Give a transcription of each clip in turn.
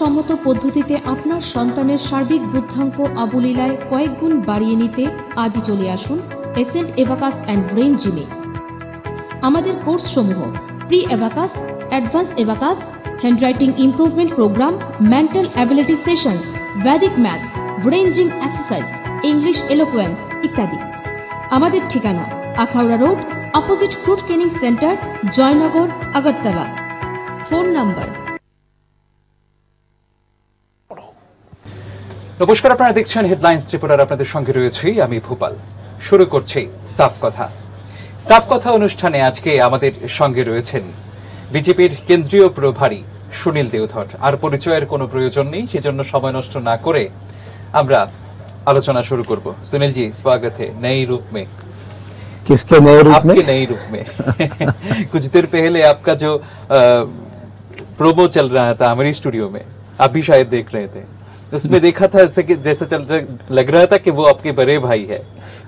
সম্মত পদ্ধতিতে আপনার সন্তানের সার্বিক বুদ্ধাঙ্ক আবুলিলায় কয়েক গুণ বাড়িয়ে নিতে আজই চলে আসুন এসেন্ট এভাকাস অ্যান্ড ব্রেন জিমে আমাদের কোর্স সমূহ pre abacus advance abacus handwriting improvement programme mental ability sessions Vedic maths brain gym exercise English eloquence ইত্যাদি আমাদের ঠিকানা Akhaura road opposite fruit training centre Joynagar Agartala phone number নমস্কার আপনারা দেখছেন হেডলাইন্স ত্রিপুরার আপনাদের সঙ্গে রয়েছি আমি ভূপাল শুরু করছি সাফ কথা সাফ কথা অনুষ্ঠানে আজকে আমাদের সঙ্গে রয়েছেন বিজেপির কেন্দ্রীয় প্রভারী সুনীল দেওধর আর পরিচয়ের কোনো প্রয়োজন নেই সেজন্য সময় নষ্ট না করে আমরা আলোচনা শুরু করব সুনীলজি স্বাগত নেই রূপ মে কিসকে নেই রূপ মে নেই রূপ মে कुछ देर पहले आपका जो প্রোমো চল রহা থা हमारी স্টুডিও মে आप भी शायद देख रहे थे उसमें देखा था जैसे कि जैसा चल लग रहा था कि वो आपके बड़े भाई है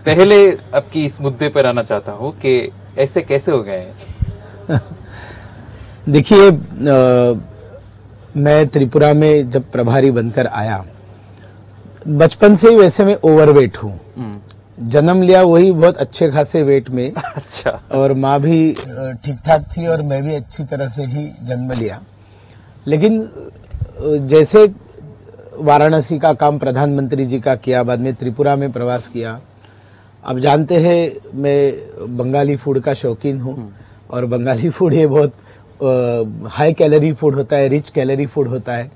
पहले आपकी इस मुद्दे पर आना चाहता हूं कि ऐसे कैसे हो गए देखिए मैं त्रिपुरा में जब प्रभारी बनकर आया बचपन से ही वैसे मैं ओवरवेट हूँ हम्म। जन्म लिया वही बहुत अच्छे खासे वेट में अच्छा और माँ भी ठीक ठाक थी और मैं भी अच्छी तरह से ही जन्म लिया लेकिन जैसे वाराणसी का काम प्रधानमंत्री जी का किया बाद में त्रिपुरा में प्रवास किया अब जानते हैं मैं बंगाली फूड का शौकीन हूँ हम्म। और बंगाली फूड ये बहुत हाई कैलोरी फूड होता है रिच कैलोरी फूड होता है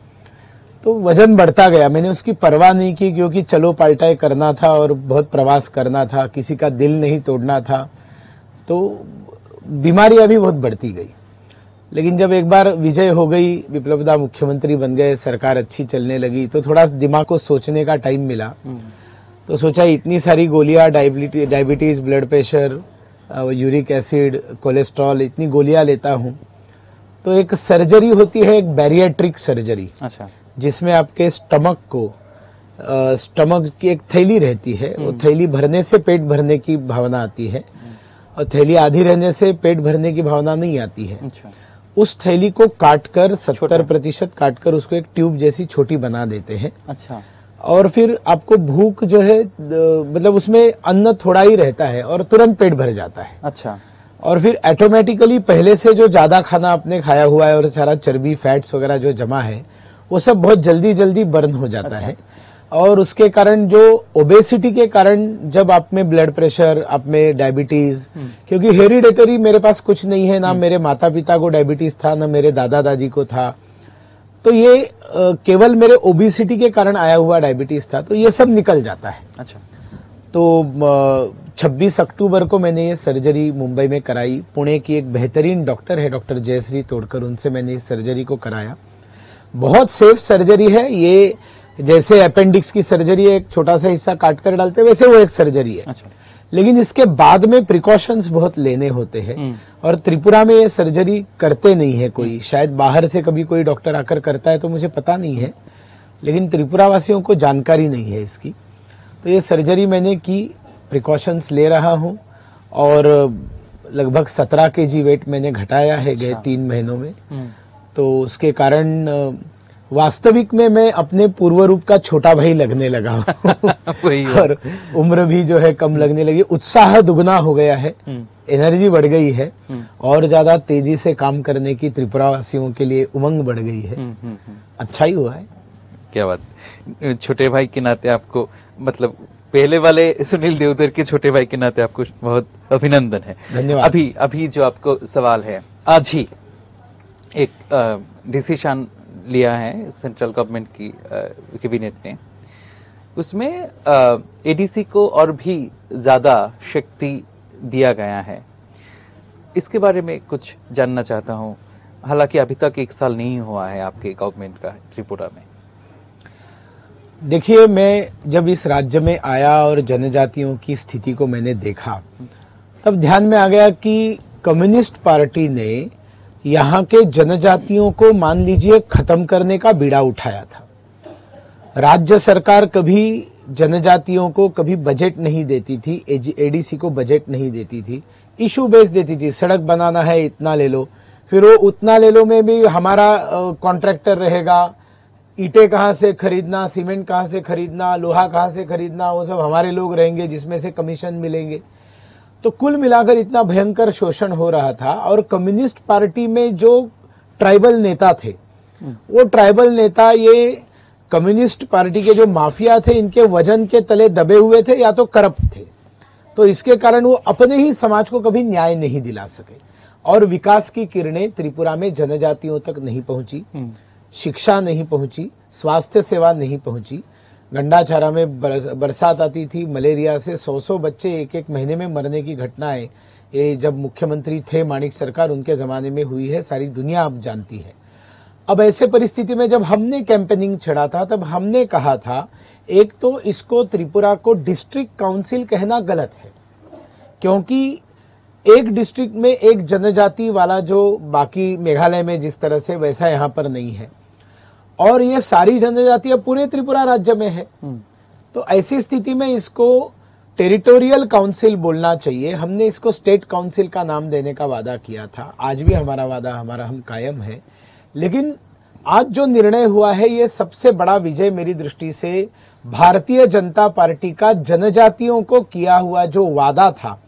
तो वजन बढ़ता गया मैंने उसकी परवाह नहीं की क्योंकि चलो पाल्टाए करना था और बहुत प्रवास करना था किसी का दिल नहीं तोड़ना था तो बीमारी अभी बहुत बढ़ती गई लेकिन जब एक बार विजय हो गई विप्लवदा मुख्यमंत्री बन गए सरकार अच्छी चलने लगी तो थोड़ा दिमाग को सोचने का टाइम मिला हम्म। तो सोचा इतनी सारी गोलियां diabetes blood pressure uric acid cholesterol इतनी गोलियां लेता हूँ तो एक सर्जरी होती है एक बैरिएट्रिक सर्जरी अच्छा जिसमें आपके स्टमक को स्टमक की एक थैली रहती है वो हम्म। थैली भरने से पेट भरने की भावना आती है हम्म। और थैली आधी रहने से पेट भरने की भावना नहीं आती है अच्छा। उस थैली को काटकर सत्तर प्रतिशत काटकर उसको एक ट्यूब जैसी छोटी बना देते हैं अच्छा और फिर आपको भूख जो है मतलब उसमें अन्न थोड़ा ही रहता है और तुरंत पेट भर जाता है अच्छा और फिर ऑटोमेटिकली पहले से जो ज्यादा खाना आपने खाया हुआ है और सारा चर्बी फैट्स वगैरह जो जमा है वो सब बहुत जल्दी जल्दी बर्न हो जाता अच्छा। है और उसके कारण जो ओबेसिटी के कारण जब आप में ब्लड प्रेशर आप में डायबिटीज हम्म। क्योंकि हेरिडेटरी मेरे पास कुछ नहीं है ना हम्म। मेरे माता पिता को डायबिटीज था ना मेरे दादा दादी को था तो ये केवल मेरे ओबेसिटी के कारण आया हुआ डायबिटीज था तो ये सब निकल जाता है अच्छा तो छब्बीस अक्टूबर को मैंने ये सर्जरी मुंबई में कराई पुणे की एक बेहतरीन डॉक्टर है डॉक्टर जयश्री तोड़कर उनसे मैंने इस सर्जरी को कराया बहुत सेफ सर्जरी है ये जैसे अपेंडिक्स की सर्जरी एक छोटा सा हिस्सा काट कर डालते हैं वैसे वो एक सर्जरी है अच्छा। लेकिन इसके बाद में प्रिकॉशंस बहुत लेने होते हैं हम्म। और त्रिपुरा में ये सर्जरी करते नहीं है कोई हम्म। शायद बाहर से कभी कोई डॉक्टर आकर करता है तो मुझे पता नहीं है लेकिन त्रिपुरा वासियों को जानकारी नहीं है इसकी तो ये सर्जरी मैंने की प्रिकॉशंस ले रहा हूँ और लगभग सत्रह के जी वेट मैंने घटाया है गए अच्छा। तीन महीनों में हम्म। तो उसके कारण वास्तविक में मैं अपने पूर्व रूप का छोटा भाई लगने लगा और उम्र भी जो है कम लगने लगी उत्साह दुगना हो गया है एनर्जी हम्म। बढ़ गई है हम्म। और ज्यादा तेजी से काम करने की त्रिपुरावासियों के लिए उमंग बढ़ गई है हम्म, अच्छा ही हुआ है क्या बात छोटे भाई के नाते आपको मतलब पहले वाले सुनील देवधर के छोटे भाई के नाते आपको बहुत अभिनंदन है धन्यवाद अभी अभी जो आपको सवाल है आज ही एक डिसीशन लिया है सेंट्रल गवर्नमेंट की कैबिनेट ने उसमें एडीसी को और भी ज़्यादा शक्ति दिया गया है इसके बारे में कुछ जानना चाहता हूं हालांकि अभी तक एक साल नहीं हुआ है आपके गवर्नमेंट का त्रिपुरा में देखिए मैं जब इस राज्य में आया और जनजातियों की स्थिति को मैंने देखा तब ध्यान में आ गया कि कम्युनिस्ट पार्टी ने यहां के जनजातियों को मान लीजिए खत्म करने का बीड़ा उठाया था राज्य सरकार कभी जनजातियों को कभी बजट नहीं देती थी एडीसी को बजट नहीं देती थी इशू बेस देती थी सड़क बनाना है इतना ले लो फिर वो उतना ले लो में भी हमारा कॉन्ट्रैक्टर रहेगा ईटे कहां से खरीदना सीमेंट कहां से खरीदना लोहा कहां से खरीदना वो सब हमारे लोग रहेंगे जिसमें से कमीशन मिलेंगे तो कुल मिलाकर इतना भयंकर शोषण हो रहा था और कम्युनिस्ट पार्टी में जो ट्राइबल नेता थे वो ट्राइबल नेता ये कम्युनिस्ट पार्टी के जो माफिया थे इनके वजन के तले दबे हुए थे या तो करप्ट थे तो इसके कारण वो अपने ही समाज को कभी न्याय नहीं दिला सके और विकास की किरणें त्रिपुरा में जनजातियों तक नहीं पहुंची हम्म। शिक्षा नहीं पहुंची स्वास्थ्य सेवा नहीं पहुंची गंडाचारा में बरसात आती थी मलेरिया से सौ सौ बच्चे एक एक महीने में मरने की घटनाएं ये जब मुख्यमंत्री थे माणिक सरकार उनके ज़माने में हुई है सारी दुनिया आप जानती है अब ऐसे परिस्थिति में जब हमने कैंपेनिंग छेड़ा था तब हमने कहा था एक तो इसको त्रिपुरा को डिस्ट्रिक्ट काउंसिल कहना गलत है क्योंकि एक डिस्ट्रिक्ट में एक जनजाति वाला जो बाकी मेघालय में जिस तरह से वैसा यहाँ पर नहीं है और ये सारी जनजातियां पूरे त्रिपुरा राज्य में है हम्म। तो ऐसी स्थिति में इसको टेरिटोरियल काउंसिल बोलना चाहिए हमने इसको स्टेट काउंसिल का नाम देने का वादा किया था आज भी हमारा वादा हमारा हम कायम है लेकिन आज जो निर्णय हुआ है ये सबसे बड़ा विजय मेरी दृष्टि से भारतीय जनता पार्टी का जनजातियों को किया हुआ जो वादा था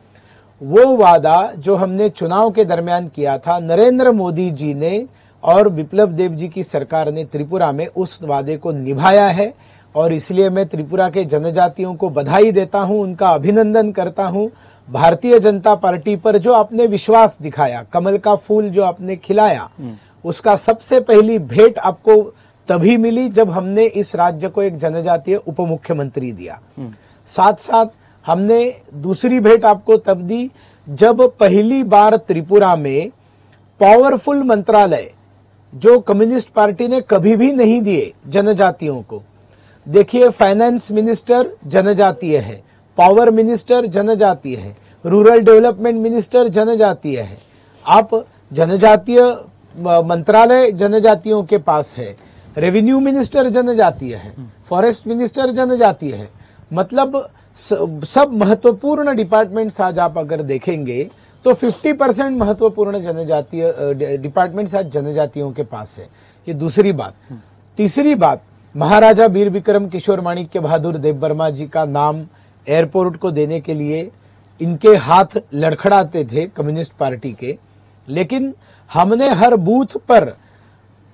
वो वादा जो हमने चुनाव के दरमियान किया था नरेंद्र मोदी जी ने और विप्लव देव जी की सरकार ने त्रिपुरा में उस वादे को निभाया है और इसलिए मैं त्रिपुरा के जनजातियों को बधाई देता हूं उनका अभिनंदन करता हूं भारतीय जनता पार्टी पर जो आपने विश्वास दिखाया कमल का फूल जो आपने खिलाया हम्म। उसका सबसे पहली भेंट आपको तभी मिली जब हमने इस राज्य को एक जनजातीय उप मुख्यमंत्री दिया हम्म। साथ साथ हमने दूसरी भेंट आपको तब दी जब पहली बार त्रिपुरा में पावरफुल मंत्रालय जो कम्युनिस्ट पार्टी ने कभी भी नहीं दिए जनजातियों को देखिए फाइनेंस मिनिस्टर जनजातीय है पावर मिनिस्टर जनजातीय है रूरल डेवलपमेंट मिनिस्टर जनजातीय है आप जनजातीय मंत्रालय जनजातियों के पास है रेवेन्यू मिनिस्टर जनजातीय है फॉरेस्ट हम्म। मिनिस्टर जनजातीय है मतलब सब महत्वपूर्ण डिपार्टमेंट्स आज आप अगर देखेंगे तो 50 परसेंट महत्वपूर्ण जनजातीय डिपार्टमेंट शायद जनजातियों के पास है ये दूसरी बात हम्म। तीसरी बात महाराजा वीर विक्रम किशोर के बहादुर देव वर्मा जी का नाम एयरपोर्ट को देने के लिए इनके हाथ लड़खड़ाते थे कम्युनिस्ट पार्टी के लेकिन हमने हर बूथ पर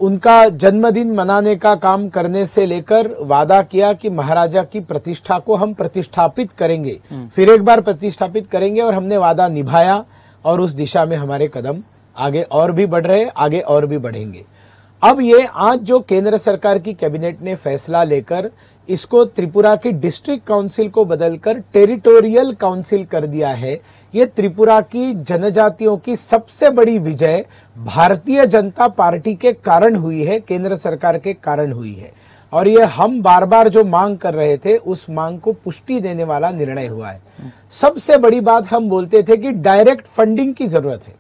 उनका जन्मदिन मनाने का काम करने से लेकर वादा किया कि महाराजा की प्रतिष्ठा को हम प्रतिष्ठापित करेंगे हम्म। फिर एक बार प्रतिष्ठापित करेंगे और हमने वादा निभाया और उस दिशा में हमारे कदम आगे और भी बढ़ रहे आगे और भी बढ़ेंगे अब ये आज जो केंद्र सरकार की कैबिनेट ने फैसला लेकर इसको त्रिपुरा की डिस्ट्रिक्ट काउंसिल को बदलकर टेरिटोरियल काउंसिल कर दिया है ये त्रिपुरा की जनजातियों की सबसे बड़ी विजय भारतीय जनता पार्टी के कारण हुई है केंद्र सरकार के कारण हुई है और ये हम बार बार जो मांग कर रहे थे उस मांग को पुष्टि देने वाला निर्णय हुआ है हम्म। सबसे बड़ी बात हम बोलते थे कि डायरेक्ट फंडिंग की जरूरत है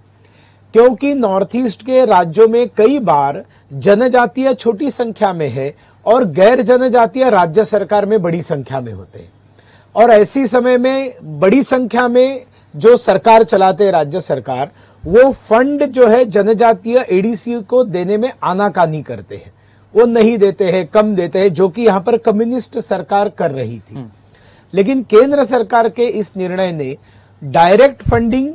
क्योंकि नॉर्थ ईस्ट के राज्यों में कई बार जनजातीय छोटी संख्या में है और गैर जनजातीय राज्य सरकार में बड़ी संख्या में होते हैं और ऐसी समय में बड़ी संख्या में जो सरकार चलाते राज्य सरकार वो फंड जो है जनजातीय एडीसी को देने में आनाकानी करते हैं वो नहीं देते हैं कम देते हैं जो कि यहां पर कम्युनिस्ट सरकार कर रही थी हम्म। लेकिन केंद्र सरकार के इस निर्णय ने direct funding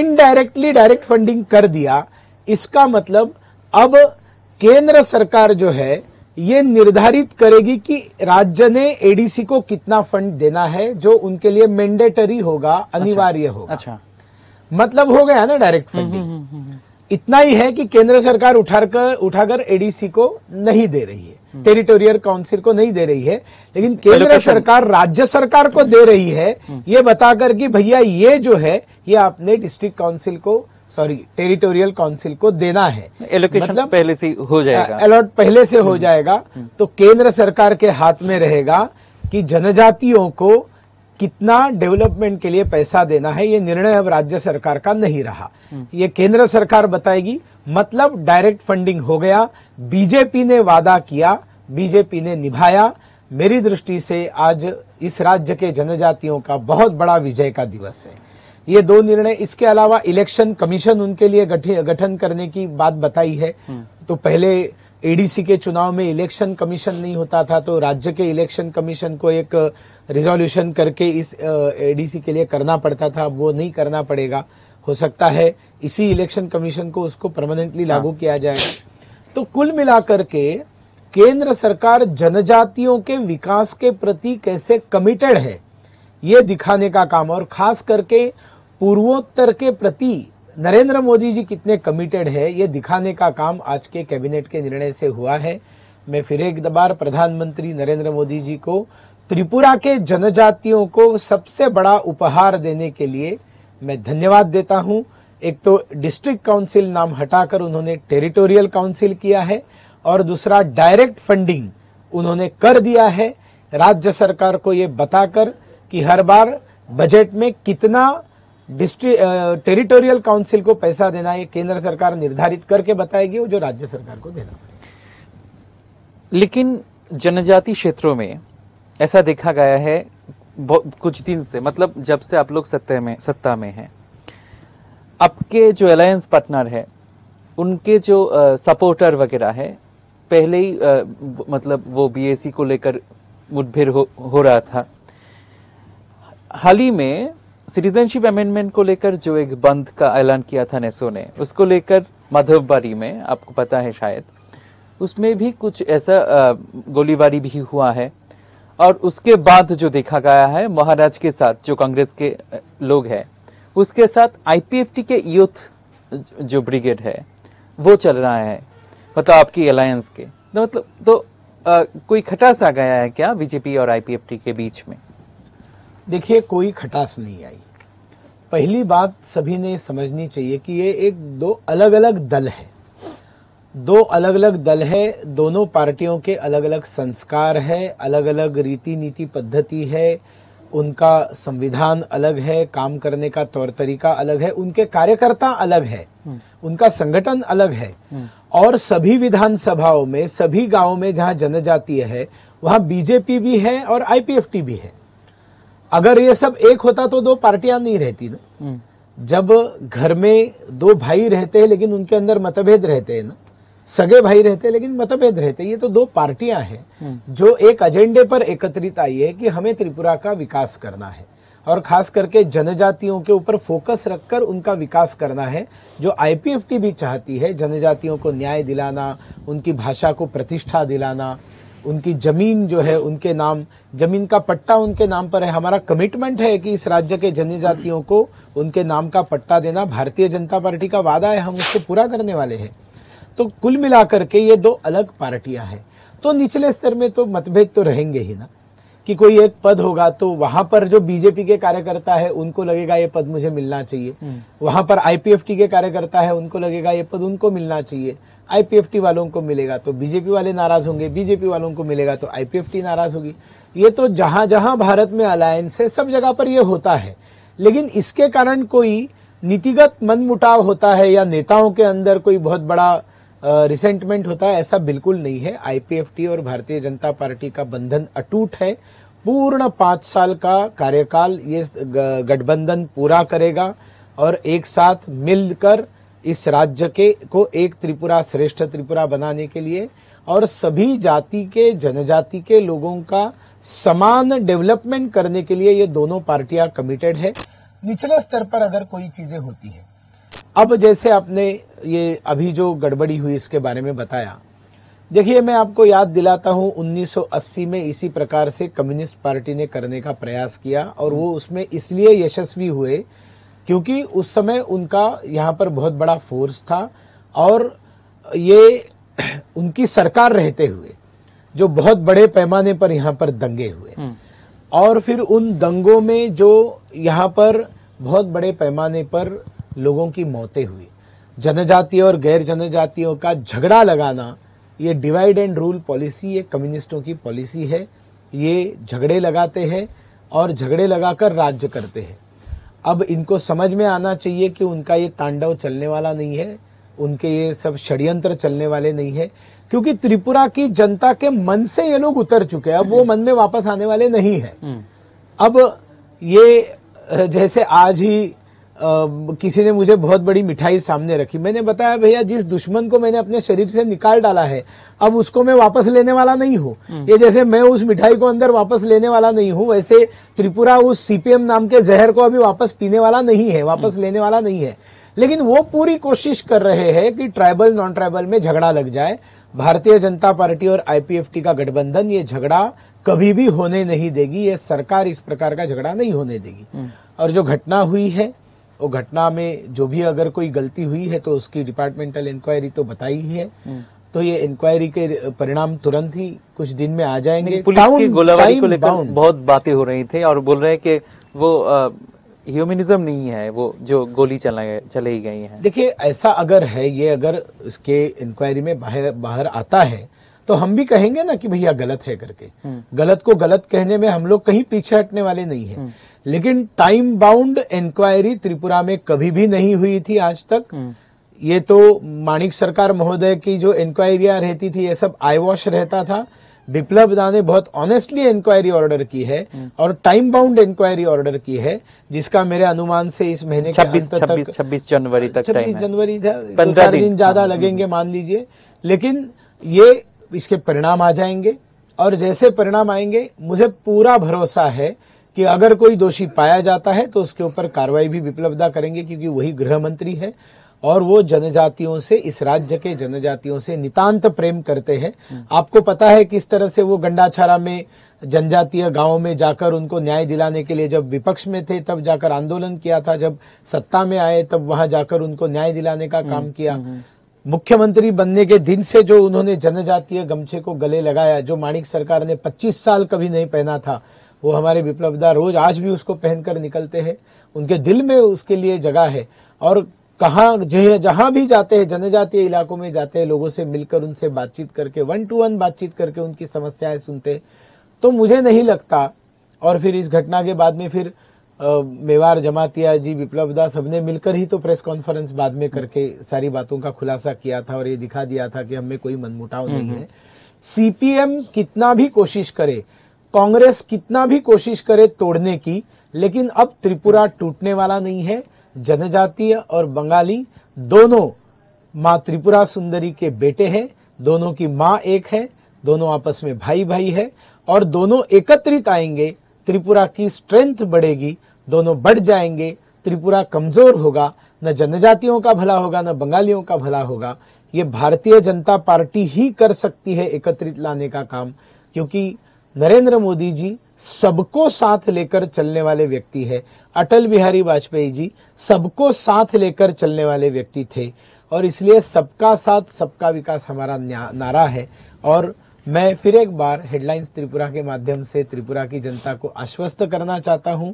indirectly direct funding कर दिया इसका मतलब अब केंद्र सरकार जो है ये निर्धारित करेगी कि राज्य ने एडीसी को कितना फंड देना है जो उनके लिए मैंडेटरी होगा अच्छा। अनिवार्य अच्छा, होगा अच्छा मतलब हो गया ना डायरेक्ट हम्म, फंडिंग हम्म, इतना ही है कि केंद्र सरकार उठाकर उठाकर एडीसी को नहीं दे रही है टेरिटोरियल हम्म। काउंसिल को नहीं दे रही है लेकिन केंद्र सरकार राज्य सरकार को दे रही है हम्म। ये बताकर कि भैया ये जो है ये आपने डिस्ट्रिक्ट काउंसिल को सॉरी टेरिटोरियल काउंसिल को देना है एलोकेशन मतलब पहले से हो जाएगा अलॉट पहले से हो हम्म। जाएगा तो केंद्र सरकार के हाथ में रहेगा कि जनजातियों को कितना डेवलपमेंट के लिए पैसा देना है ये निर्णय अब राज्य सरकार का नहीं रहा हम्म। ये केंद्र सरकार बताएगी मतलब डायरेक्ट फंडिंग हो गया बीजेपी ने वादा किया बीजेपी ने निभाया मेरी दृष्टि से आज इस राज्य के जनजातियों का बहुत बड़ा विजय का दिवस है ये दो निर्णय इसके अलावा इलेक्शन कमीशन उनके लिए गठन करने की बात बताई है हम्म। तो पहले एडीसी के चुनाव में इलेक्शन कमीशन नहीं होता था तो राज्य के इलेक्शन कमीशन को एक रिजोल्यूशन करके इस एडीसी के लिए करना पड़ता था वो नहीं करना पड़ेगा हो सकता है इसी इलेक्शन कमीशन को उसको परमानेंटली हाँ। लागू किया जाए तो कुल मिलाकर के केंद्र सरकार जनजातियों के विकास के प्रति कैसे कमिटेड है ये दिखाने का काम और खास करके पूर्वोत्तर के प्रति नरेंद्र मोदी जी कितने कमिटेड है ये दिखाने का काम आज के कैबिनेट के निर्णय से हुआ है मैं फिर एक बार प्रधानमंत्री नरेंद्र मोदी जी को त्रिपुरा के जनजातियों को सबसे बड़ा उपहार देने के लिए मैं धन्यवाद देता हूं एक तो डिस्ट्रिक्ट काउंसिल नाम हटाकर उन्होंने टेरिटोरियल काउंसिल किया है और दूसरा डायरेक्ट फंडिंग उन्होंने कर दिया है राज्य सरकार को ये बताकर कि हर बार बजट में कितना डिस्ट्रिक्ट टेरिटोरियल काउंसिल को पैसा देना ये केंद्र सरकार निर्धारित करके बताएगी वो जो राज्य सरकार को देना लेकिन जनजाति क्षेत्रों में ऐसा देखा गया है कुछ दिन से मतलब जब से आप लोग सत्ता में सत्ता में हैं आपके जो अलायंस पार्टनर है उनके जो आ, सपोर्टर वगैरह है पहले ही आ, मतलब वो बीएसी को लेकर मुठभेड़ हो, हो रहा था हाल ही में सिटीजनशिप अमेंडमेंट को लेकर जो एक बंद का ऐलान किया था नेसो ने उसको लेकर माधवबारी में आपको पता है शायद उसमें भी कुछ ऐसा गोलीबारी भी हुआ है और उसके बाद जो देखा गया है महाराज के साथ जो कांग्रेस के लोग हैं उसके साथ आईपीएफटी के यूथ जो ब्रिगेड है वो चल रहा है मतलब आपकी अलायंस के तो मतलब तो आ, कोई खटास आ गया है क्या बीजेपी और आईपीएफटी के बीच में देखिए कोई खटास नहीं आई पहली बात सभी ने समझनी चाहिए कि ये एक दो अलग अलग दल है दो अलग अलग दल है दोनों पार्टियों के अलग अलग संस्कार है अलग अलग रीति नीति पद्धति है उनका संविधान अलग है काम करने का तौर तरीका अलग है उनके कार्यकर्ता अलग है हम्म। उनका संगठन अलग है हम्म। और सभी विधानसभाओं में सभी गांवों में जहां जनजातीय है वहां बीजेपी भी है और आईपीएफटी भी है अगर ये सब एक होता तो दो पार्टियां नहीं रहती ना हम्म। जब घर में दो भाई रहते हैं लेकिन उनके अंदर मतभेद रहते हैं ना सगे भाई रहते हैं लेकिन मतभेद रहते हैं ये तो दो पार्टियां हैं हम्म। जो एक एजेंडे पर एकत्रित आई है कि हमें त्रिपुरा का विकास करना है और खास करके जनजातियों के ऊपर फोकस रखकर उनका विकास करना है जो आईपीएफटी भी चाहती है जनजातियों को न्याय दिलाना उनकी भाषा को प्रतिष्ठा दिलाना उनकी जमीन जो है उनके नाम जमीन का पट्टा उनके नाम पर है हमारा कमिटमेंट है कि इस राज्य के जनजातियों को उनके नाम का पट्टा देना भारतीय जनता पार्टी का वादा है हम उसको पूरा करने वाले हैं तो कुल मिलाकर के ये दो अलग पार्टियां हैं तो निचले स्तर में तो मतभेद तो रहेंगे ही ना कि कोई एक पद होगा तो वहां पर जो बीजेपी के कार्यकर्ता है उनको लगेगा ये पद मुझे मिलना चाहिए हम्म। वहां पर आईपीएफटी के कार्यकर्ता है उनको लगेगा ये पद उनको मिलना चाहिए आईपीएफटी वालों को मिलेगा तो बीजेपी वाले नाराज होंगे बीजेपी वालों को मिलेगा तो आईपीएफटी नाराज होगी ये तो जहां जहां भारत में अलायंस है सब जगह पर यह होता है लेकिन इसके कारण कोई नीतिगत मनमुटाव होता है या नेताओं के अंदर कोई बहुत बड़ा रिसेंटमेंट होता है ऐसा बिल्कुल नहीं है आईपीएफटी और भारतीय जनता पार्टी का बंधन अटूट है पूर्ण पांच साल का कार्यकाल ये गठबंधन पूरा करेगा और एक साथ मिलकर इस राज्य के को एक त्रिपुरा श्रेष्ठ त्रिपुरा बनाने के लिए और सभी जाति के जनजाति के लोगों का समान डेवलपमेंट करने के लिए ये दोनों पार्टियां कमिटेड है निचले स्तर पर अगर कोई चीजें होती है अब जैसे आपने ये अभी जो गड़बड़ी हुई इसके बारे में बताया देखिए मैं आपको याद दिलाता हूं 1980 में इसी प्रकार से कम्युनिस्ट पार्टी ने करने का प्रयास किया और वो उसमें इसलिए यशस्वी हुए क्योंकि उस समय उनका यहां पर बहुत बड़ा फोर्स था और ये उनकी सरकार रहते हुए जो बहुत बड़े पैमाने पर यहाँ पर दंगे हुए हम्म। और फिर उन दंगों में जो यहाँ पर बहुत बड़े पैमाने पर लोगों की मौतें हुई जनजातीय और गैर जनजातियों का झगड़ा लगाना ये डिवाइड एंड रूल पॉलिसी ये कम्युनिस्टों की पॉलिसी है ये झगड़े लगाते हैं और झगड़े लगाकर राज्य करते हैं अब इनको समझ में आना चाहिए कि उनका ये तांडव चलने वाला नहीं है उनके ये सब षड्यंत्र चलने वाले नहीं है क्योंकि त्रिपुरा की जनता के मन से ये लोग उतर चुके हैं अब वो हम्म। मन में वापस आने वाले नहीं है हम्म। अब ये जैसे आज ही किसी ने मुझे बहुत बड़ी मिठाई सामने रखी मैंने बताया भैया जिस दुश्मन को मैंने अपने शरीर से निकाल डाला है अब उसको मैं वापस लेने वाला नहीं हूँ हम्म। ये जैसे मैं उस मिठाई को अंदर वापस लेने वाला नहीं हूँ वैसे त्रिपुरा उस सीपीएम नाम के जहर को अभी वापस पीने वाला नहीं है वापस हम्म। लेने वाला नहीं है लेकिन वो पूरी कोशिश कर रहे हैं कि ट्राइबल नॉन ट्राइबल में झगड़ा लग जाए भारतीय जनता पार्टी और आईपीएफटी का गठबंधन ये झगड़ा कभी भी होने नहीं देगी ये सरकार इस प्रकार का झगड़ा नहीं होने देगी हम्म। और जो घटना हुई है वो घटना में जो भी अगर कोई गलती हुई है तो उसकी डिपार्टमेंटल इंक्वायरी तो बताई ही है हम्म। तो ये इंक्वायरी के परिणाम तुरंत ही कुछ दिन में आ जाएंगे पुलिस की गोलाबारी को लेकर बहुत बातें हो रही थी और बोल रहे हैं कि वो ह्यूमनिज्म नहीं है वो जो गोली चले चलाई गई है देखिए ऐसा अगर है ये अगर इसके इंक्वायरी में बाहर बाहर आता है तो हम भी कहेंगे ना कि भैया गलत है करके हम्म। गलत को गलत कहने में हम लोग कहीं पीछे हटने वाले नहीं है हम्म। लेकिन टाइम बाउंड इंक्वायरी त्रिपुरा में कभी भी नहीं हुई थी आज तक हम्म। ये तो माणिक सरकार महोदय की जो इंक्वायरियां रहती थी ये सब आई वॉश रहता था विप्लव दा ने बहुत ऑनेस्टली इंक्वायरी ऑर्डर की है हम्म। और टाइम बाउंड इंक्वायरी ऑर्डर की है जिसका मेरे अनुमान से इस महीने छब्बीस तक छब्बीस जनवरी तक छब्बीस जनवरी था पंद्रह दिन ज्यादा हाँ, लगेंगे मान लीजिए लेकिन ये इसके परिणाम आ जाएंगे और जैसे परिणाम आएंगे मुझे पूरा भरोसा है कि अगर कोई दोषी पाया जाता है तो उसके ऊपर कार्रवाई भी विप्लवदा करेंगे क्योंकि वही गृह मंत्री है और वो जनजातियों से इस राज्य के जनजातियों से नितांत प्रेम करते हैं हम्म। आपको पता है किस तरह से वो गंडाछारा में जनजातीय गांवों में जाकर उनको न्याय दिलाने के लिए जब विपक्ष में थे तब जाकर आंदोलन किया था जब सत्ता में आए तब वहां जाकर उनको न्याय दिलाने का काम हम्म, किया हम्म, मुख्यमंत्री बनने के दिन से जो उन्होंने जनजातीय गमछे को गले लगाया जो माणिक सरकार ने 25 साल कभी नहीं पहना था वो हमारे विप्लवदा रोज आज भी उसको पहनकर निकलते हैं उनके दिल में उसके लिए जगह है और कहाँ जहाँ भी जाते हैं जनजातीय इलाकों में जाते हैं लोगों से मिलकर उनसे बातचीत करके वन टू वन बातचीत करके उनकी समस्याएं सुनते तो मुझे नहीं लगता और फिर इस घटना के बाद में फिर आ, मेवार जमातिया जी विप्लव दास सबने मिलकर ही तो प्रेस कॉन्फ्रेंस बाद में करके सारी बातों का खुलासा किया था और ये दिखा दिया था कि हमें कोई मनमुटाव नहीं हम्म, हम्म। है सीपीएम कितना भी कोशिश करे कांग्रेस कितना भी कोशिश करे तोड़ने की लेकिन अब त्रिपुरा टूटने वाला नहीं है जनजातीय और बंगाली दोनों मां त्रिपुरा सुंदरी के बेटे हैं दोनों की मां एक है दोनों आपस में भाई भाई है और दोनों एकत्रित आएंगे त्रिपुरा की स्ट्रेंथ बढ़ेगी दोनों बढ़ जाएंगे त्रिपुरा कमजोर होगा न जनजातियों का भला होगा न बंगालियों का भला होगा ये भारतीय जनता पार्टी ही कर सकती है एकत्रित लाने का काम क्योंकि नरेंद्र मोदी जी सबको साथ लेकर चलने वाले व्यक्ति है अटल बिहारी वाजपेयी जी सबको साथ लेकर चलने वाले व्यक्ति थे और इसलिए सबका साथ सबका विकास हमारा नारा है और मैं फिर एक बार हेडलाइंस त्रिपुरा के माध्यम से त्रिपुरा की जनता को आश्वस्त करना चाहता हूं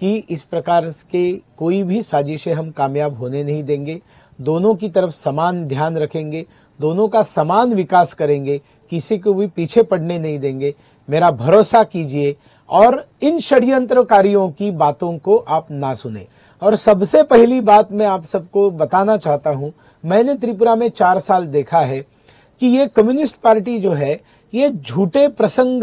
कि इस प्रकार के कोई भी साजिशें हम कामयाब होने नहीं देंगे दोनों की तरफ समान ध्यान रखेंगे दोनों का समान विकास करेंगे किसी को भी पीछे पड़ने नहीं देंगे मेरा भरोसा कीजिए और इन षड्यंत्रकारियों की बातों को आप ना सुने और सबसे पहली बात मैं आप सबको बताना चाहता हूं मैंने त्रिपुरा में चार साल देखा है कि ये कम्युनिस्ट पार्टी जो है ये झूठे प्रसंग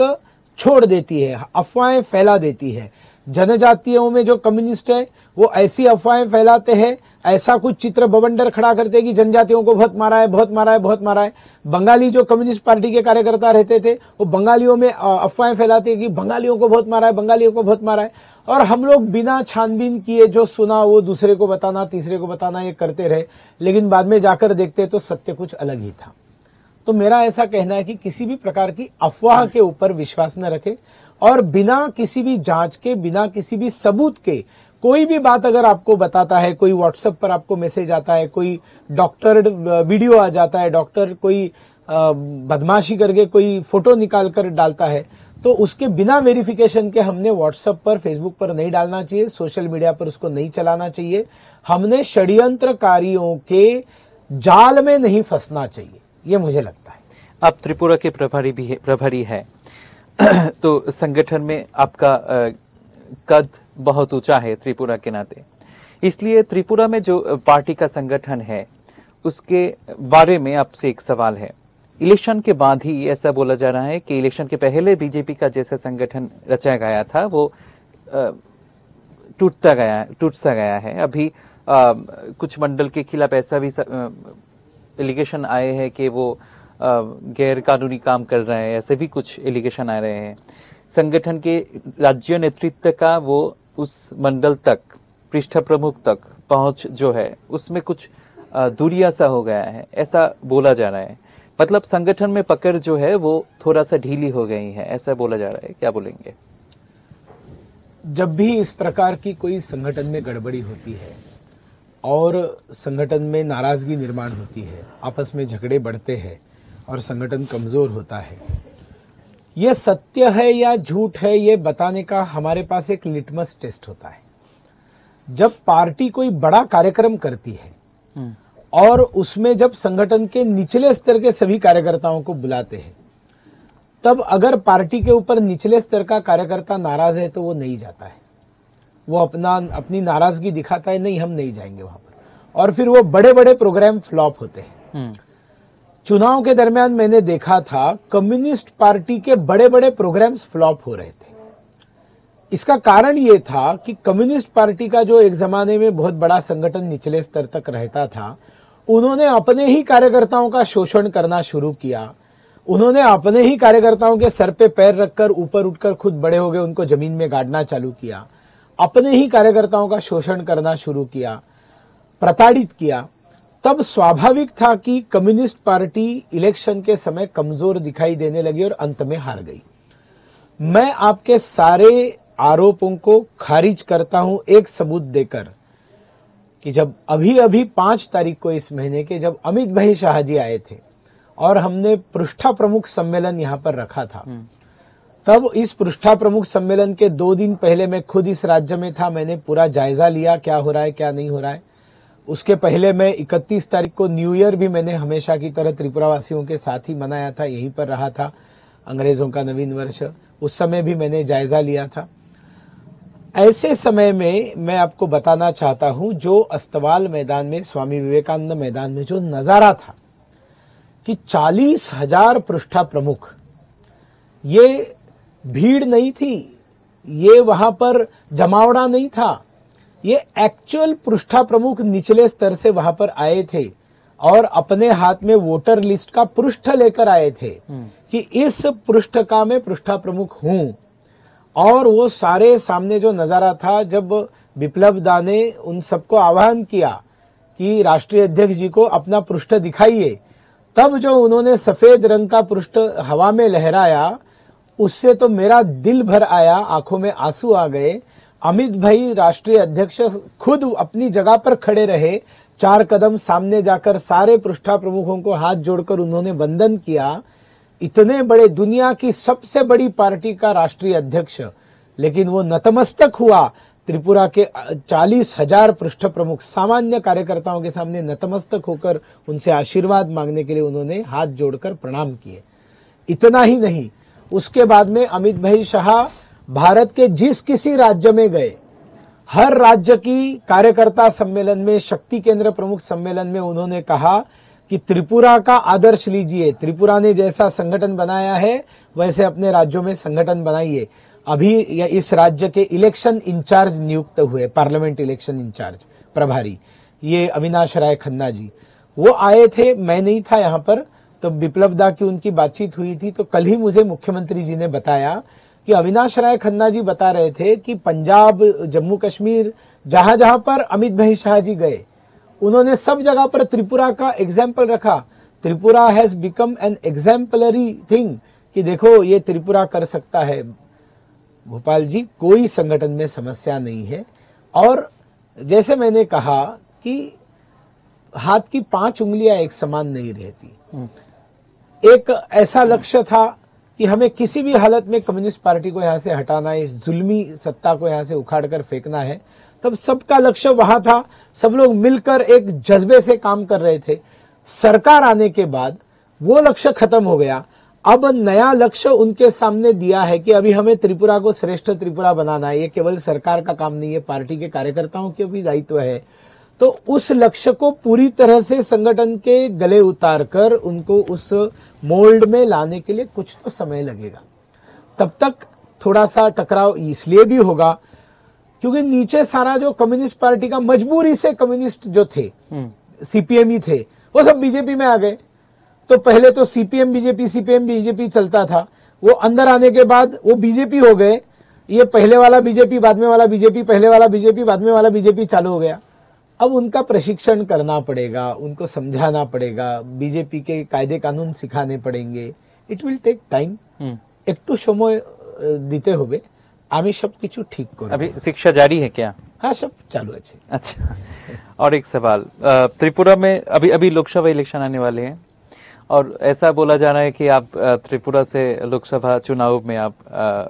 छोड़ देती है अफवाहें फैला देती है जनजातियों में जो कम्युनिस्ट है वो ऐसी अफवाहें फैलाते हैं ऐसा कुछ चित्र बवंडर खड़ा करते हैं कि जनजातियों को बहुत मारा है बहुत मारा है बहुत मारा है बंगाली जो कम्युनिस्ट पार्टी के कार्यकर्ता रहते थे वो बंगालियों में अफवाहें फैलाते हैं कि बंगालियों को बहुत मारा है बंगालियों को बहुत मारा है और हम लोग बिना छानबीन किए जो सुना वो दूसरे को बताना तीसरे को बताना ये करते रहे लेकिन बाद में जाकर देखते तो सत्य कुछ अलग ही था तो मेरा ऐसा कहना है कि किसी भी प्रकार की अफवाह के ऊपर विश्वास न रखें और बिना किसी भी जांच के बिना किसी भी सबूत के कोई भी बात अगर आपको बताता है कोई व्हाट्सएप पर आपको मैसेज आता है कोई डॉक्टर वीडियो आ जाता है डॉक्टर कोई बदमाशी करके कोई फोटो निकाल कर डालता है तो उसके बिना वेरिफिकेशन के हमने व्हाट्सएप पर फेसबुक पर नहीं डालना चाहिए सोशल मीडिया पर उसको नहीं चलाना चाहिए हमने षड्यंत्रकारियों के जाल में नहीं फंसना चाहिए ये मुझे लगता है अब त्रिपुरा के प्रभारी भी है, प्रभारी है तो संगठन में आपका कद बहुत ऊंचा है त्रिपुरा के नाते इसलिए त्रिपुरा में जो पार्टी का संगठन है उसके बारे में आपसे एक सवाल है इलेक्शन के बाद ही ऐसा बोला जा रहा है कि इलेक्शन के पहले बीजेपी का जैसा संगठन रचा गया था वो टूटता गया टूट सा गया है अभी आ, कुछ मंडल के खिलाफ ऐसा भी एलिगेशन आए हैं कि वो गैर कानूनी काम कर रहे हैं ऐसे भी कुछ एलिगेशन आ रहे हैं संगठन के राज्य नेतृत्व का वो उस मंडल तक पृष्ठ प्रमुख तक पहुंच जो है उसमें कुछ दूरिया सा हो गया है ऐसा बोला जा रहा है मतलब संगठन में पकड़ जो है वो थोड़ा सा ढीली हो गई है ऐसा बोला जा रहा है क्या बोलेंगे जब भी इस प्रकार की कोई संगठन में गड़बड़ी होती है और संगठन में नाराजगी निर्माण होती है आपस में झगड़े बढ़ते हैं और संगठन कमज़ोर होता है यह सत्य है या झूठ है यह बताने का हमारे पास एक लिटमस टेस्ट होता है जब पार्टी कोई बड़ा कार्यक्रम करती है हम्म। और उसमें जब संगठन के निचले स्तर के सभी कार्यकर्ताओं को बुलाते हैं तब अगर पार्टी के ऊपर निचले स्तर का कार्यकर्ता नाराज है तो वो नहीं जाता है वो अपना अपनी नाराजगी दिखाता है नहीं हम नहीं जाएंगे वहां पर और फिर वो बड़े बड़े प्रोग्राम फ्लॉप होते हैं हम्म। चुनाव के दरमियान मैंने देखा था कम्युनिस्ट पार्टी के बड़े बड़े प्रोग्राम्स फ्लॉप हो रहे थे इसका कारण यह था कि कम्युनिस्ट पार्टी का जो एक जमाने में बहुत बड़ा संगठन निचले स्तर तक रहता था उन्होंने अपने ही कार्यकर्ताओं का शोषण करना शुरू किया उन्होंने अपने ही कार्यकर्ताओं के सर पे पैर रखकर ऊपर उठकर खुद बड़े हो गए उनको जमीन में गाड़ना चालू किया अपने ही कार्यकर्ताओं का शोषण करना शुरू किया प्रताड़ित किया तब स्वाभाविक था कि कम्युनिस्ट पार्टी इलेक्शन के समय कमजोर दिखाई देने लगी और अंत में हार गई मैं आपके सारे आरोपों को खारिज करता हूं एक सबूत देकर कि जब अभी अभी पांच तारीख को इस महीने के जब अमित भाई शाह जी आए थे और हमने पृष्ठा प्रमुख सम्मेलन यहां पर रखा था हम्म। तब इस पृष्ठा प्रमुख सम्मेलन के दो दिन पहले मैं खुद इस राज्य में था मैंने पूरा जायजा लिया क्या हो रहा है क्या नहीं हो रहा है उसके पहले मैं 31 तारीख को न्यू ईयर भी मैंने हमेशा की तरह त्रिपुरावासियों के साथ ही मनाया था यहीं पर रहा था अंग्रेजों का नवीन वर्ष उस समय भी मैंने जायजा लिया था ऐसे समय में मैं आपको बताना चाहता हूं जो अस्तवाल मैदान में स्वामी विवेकानंद मैदान में जो नजारा था कि चालीस हजार पृष्ठा प्रमुख ये भीड़ नहीं थी ये वहां पर जमावड़ा नहीं था ये एक्चुअल पृष्ठा प्रमुख निचले स्तर से वहां पर आए थे और अपने हाथ में वोटर लिस्ट का पृष्ठ लेकर आए थे हम्म। कि इस पृष्ठ का मैं पृष्ठा प्रमुख हूं और वो सारे सामने जो नजारा था जब विप्लव दा ने उन सबको आह्वान किया कि राष्ट्रीय अध्यक्ष जी को अपना पृष्ठ दिखाइए तब जो उन्होंने सफेद रंग का पृष्ठ हवा में लहराया उससे तो मेरा दिल भर आया आंखों में आंसू आ गए अमित भाई राष्ट्रीय अध्यक्ष खुद अपनी जगह पर खड़े रहे चार कदम सामने जाकर सारे पृष्ठा प्रमुखों को हाथ जोड़कर उन्होंने वंदन किया इतने बड़े दुनिया की सबसे बड़ी पार्टी का राष्ट्रीय अध्यक्ष लेकिन वो नतमस्तक हुआ त्रिपुरा के चालीस हजार पृष्ठ प्रमुख सामान्य कार्यकर्ताओं के सामने नतमस्तक होकर उनसे आशीर्वाद मांगने के लिए उन्होंने हाथ जोड़कर प्रणाम किए इतना ही नहीं उसके बाद में अमित भाई शाह भारत के जिस किसी राज्य में गए हर राज्य की कार्यकर्ता सम्मेलन में शक्ति केंद्र प्रमुख सम्मेलन में उन्होंने कहा कि त्रिपुरा का आदर्श लीजिए त्रिपुरा ने जैसा संगठन बनाया है वैसे अपने राज्यों में संगठन बनाइए अभी इस राज्य के इलेक्शन इंचार्ज नियुक्त हुए पार्लियामेंट इलेक्शन इंचार्ज प्रभारी ये अविनाश राय खन्ना जी वो आए थे मैं नहीं था यहां पर तो विप्लव दा की उनकी बातचीत हुई थी तो कल ही मुझे मुख्यमंत्री जी ने बताया कि अविनाश राय खन्ना जी बता रहे थे कि पंजाब जम्मू कश्मीर जहां जहां पर अमित भाई शाह जी गए उन्होंने सब जगह पर त्रिपुरा का एग्जाम्पल रखा Tripura has become an exemplary thing कि देखो ये त्रिपुरा कर सकता है भोपाल जी कोई संगठन में समस्या नहीं है और जैसे मैंने कहा कि हाथ की पांच उंगलियां एक समान नहीं रहती हम्म। एक ऐसा लक्ष्य था कि हमें किसी भी हालत में कम्युनिस्ट पार्टी को यहां से हटाना है इस जुल्मी सत्ता को यहां से उखाड़कर फेंकना है तब सबका लक्ष्य वहां था सब लोग मिलकर एक जज्बे से काम कर रहे थे सरकार आने के बाद वो लक्ष्य खत्म हो गया अब नया लक्ष्य उनके सामने दिया है कि अभी हमें त्रिपुरा को श्रेष्ठ त्रिपुरा बनाना है ये केवल सरकार का काम नहीं है पार्टी के कार्यकर्ताओं के भी दायित्व है तो उस लक्ष्य को पूरी तरह से संगठन के गले उतारकर उनको उस मोल्ड में लाने के लिए कुछ तो समय लगेगा तब तक थोड़ा सा टकराव इसलिए भी होगा क्योंकि नीचे सारा जो कम्युनिस्ट पार्टी का मजबूरी से कम्युनिस्ट जो थे हम्म। सीपीएम ही थे वो सब बीजेपी में आ गए तो पहले तो सीपीएम बीजेपी सीपीएम बीजेपी चलता था वो अंदर आने के बाद वो बीजेपी हो गए ये पहले वाला बीजेपी बाद में वाला बीजेपी पहले वाला बीजेपी बाद में वाला बीजेपी चालू हो गया अब उनका प्रशिक्षण करना पड़ेगा उनको समझाना पड़ेगा बीजेपी के कायदे कानून सिखाने पड़ेंगे इट विल टेक टाइम एक টাইম तो समय दीते हुए आमी सब कुछ ठीक कर अभी शिक्षा जारी है क्या हाँ सब चालू है अच्छा और एक सवाल त्रिपुरा में अभी अभी लोकसभा इलेक्शन आने वाले हैं और ऐसा बोला जा रहा है कि आप त्रिपुरा से लोकसभा चुनाव में आप आ,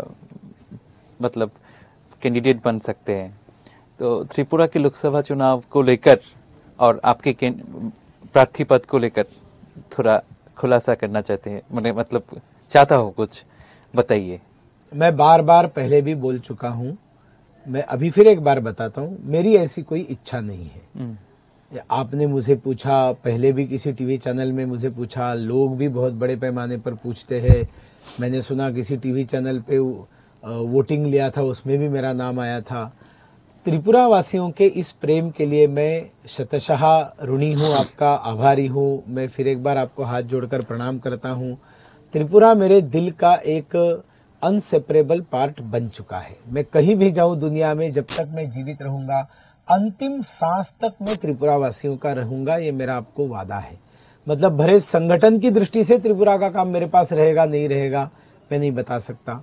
मतलब कैंडिडेट बन सकते हैं तो त्रिपुरा के लोकसभा चुनाव को लेकर और आपके प्रार्थी पद को लेकर थोड़ा खुलासा करना चाहते हैं मैंने मतलब चाहता हूँ कुछ बताइए मैं बार बार पहले भी बोल चुका हूँ मैं अभी फिर एक बार बताता हूँ मेरी ऐसी कोई इच्छा नहीं है हम्म। आपने मुझे पूछा पहले भी किसी टीवी चैनल में मुझे पूछा लोग भी बहुत बड़े पैमाने पर पूछते हैं मैंने सुना किसी टीवी चैनल पे वोटिंग लिया था उसमें भी मेरा नाम आया था त्रिपुरा वासियों के इस प्रेम के लिए मैं शतशाह ऋणी हूँ आपका आभारी हूँ मैं फिर एक बार आपको हाथ जोड़कर प्रणाम करता हूँ त्रिपुरा मेरे दिल का एक अनसेपरेबल पार्ट बन चुका है मैं कहीं भी जाऊं दुनिया में जब तक मैं जीवित रहूंगा अंतिम सांस तक मैं त्रिपुरा वासियों का रहूंगा ये मेरा आपको वादा है मतलब भरे संगठन की दृष्टि से त्रिपुरा का काम मेरे पास रहेगा नहीं रहेगा मैं नहीं बता सकता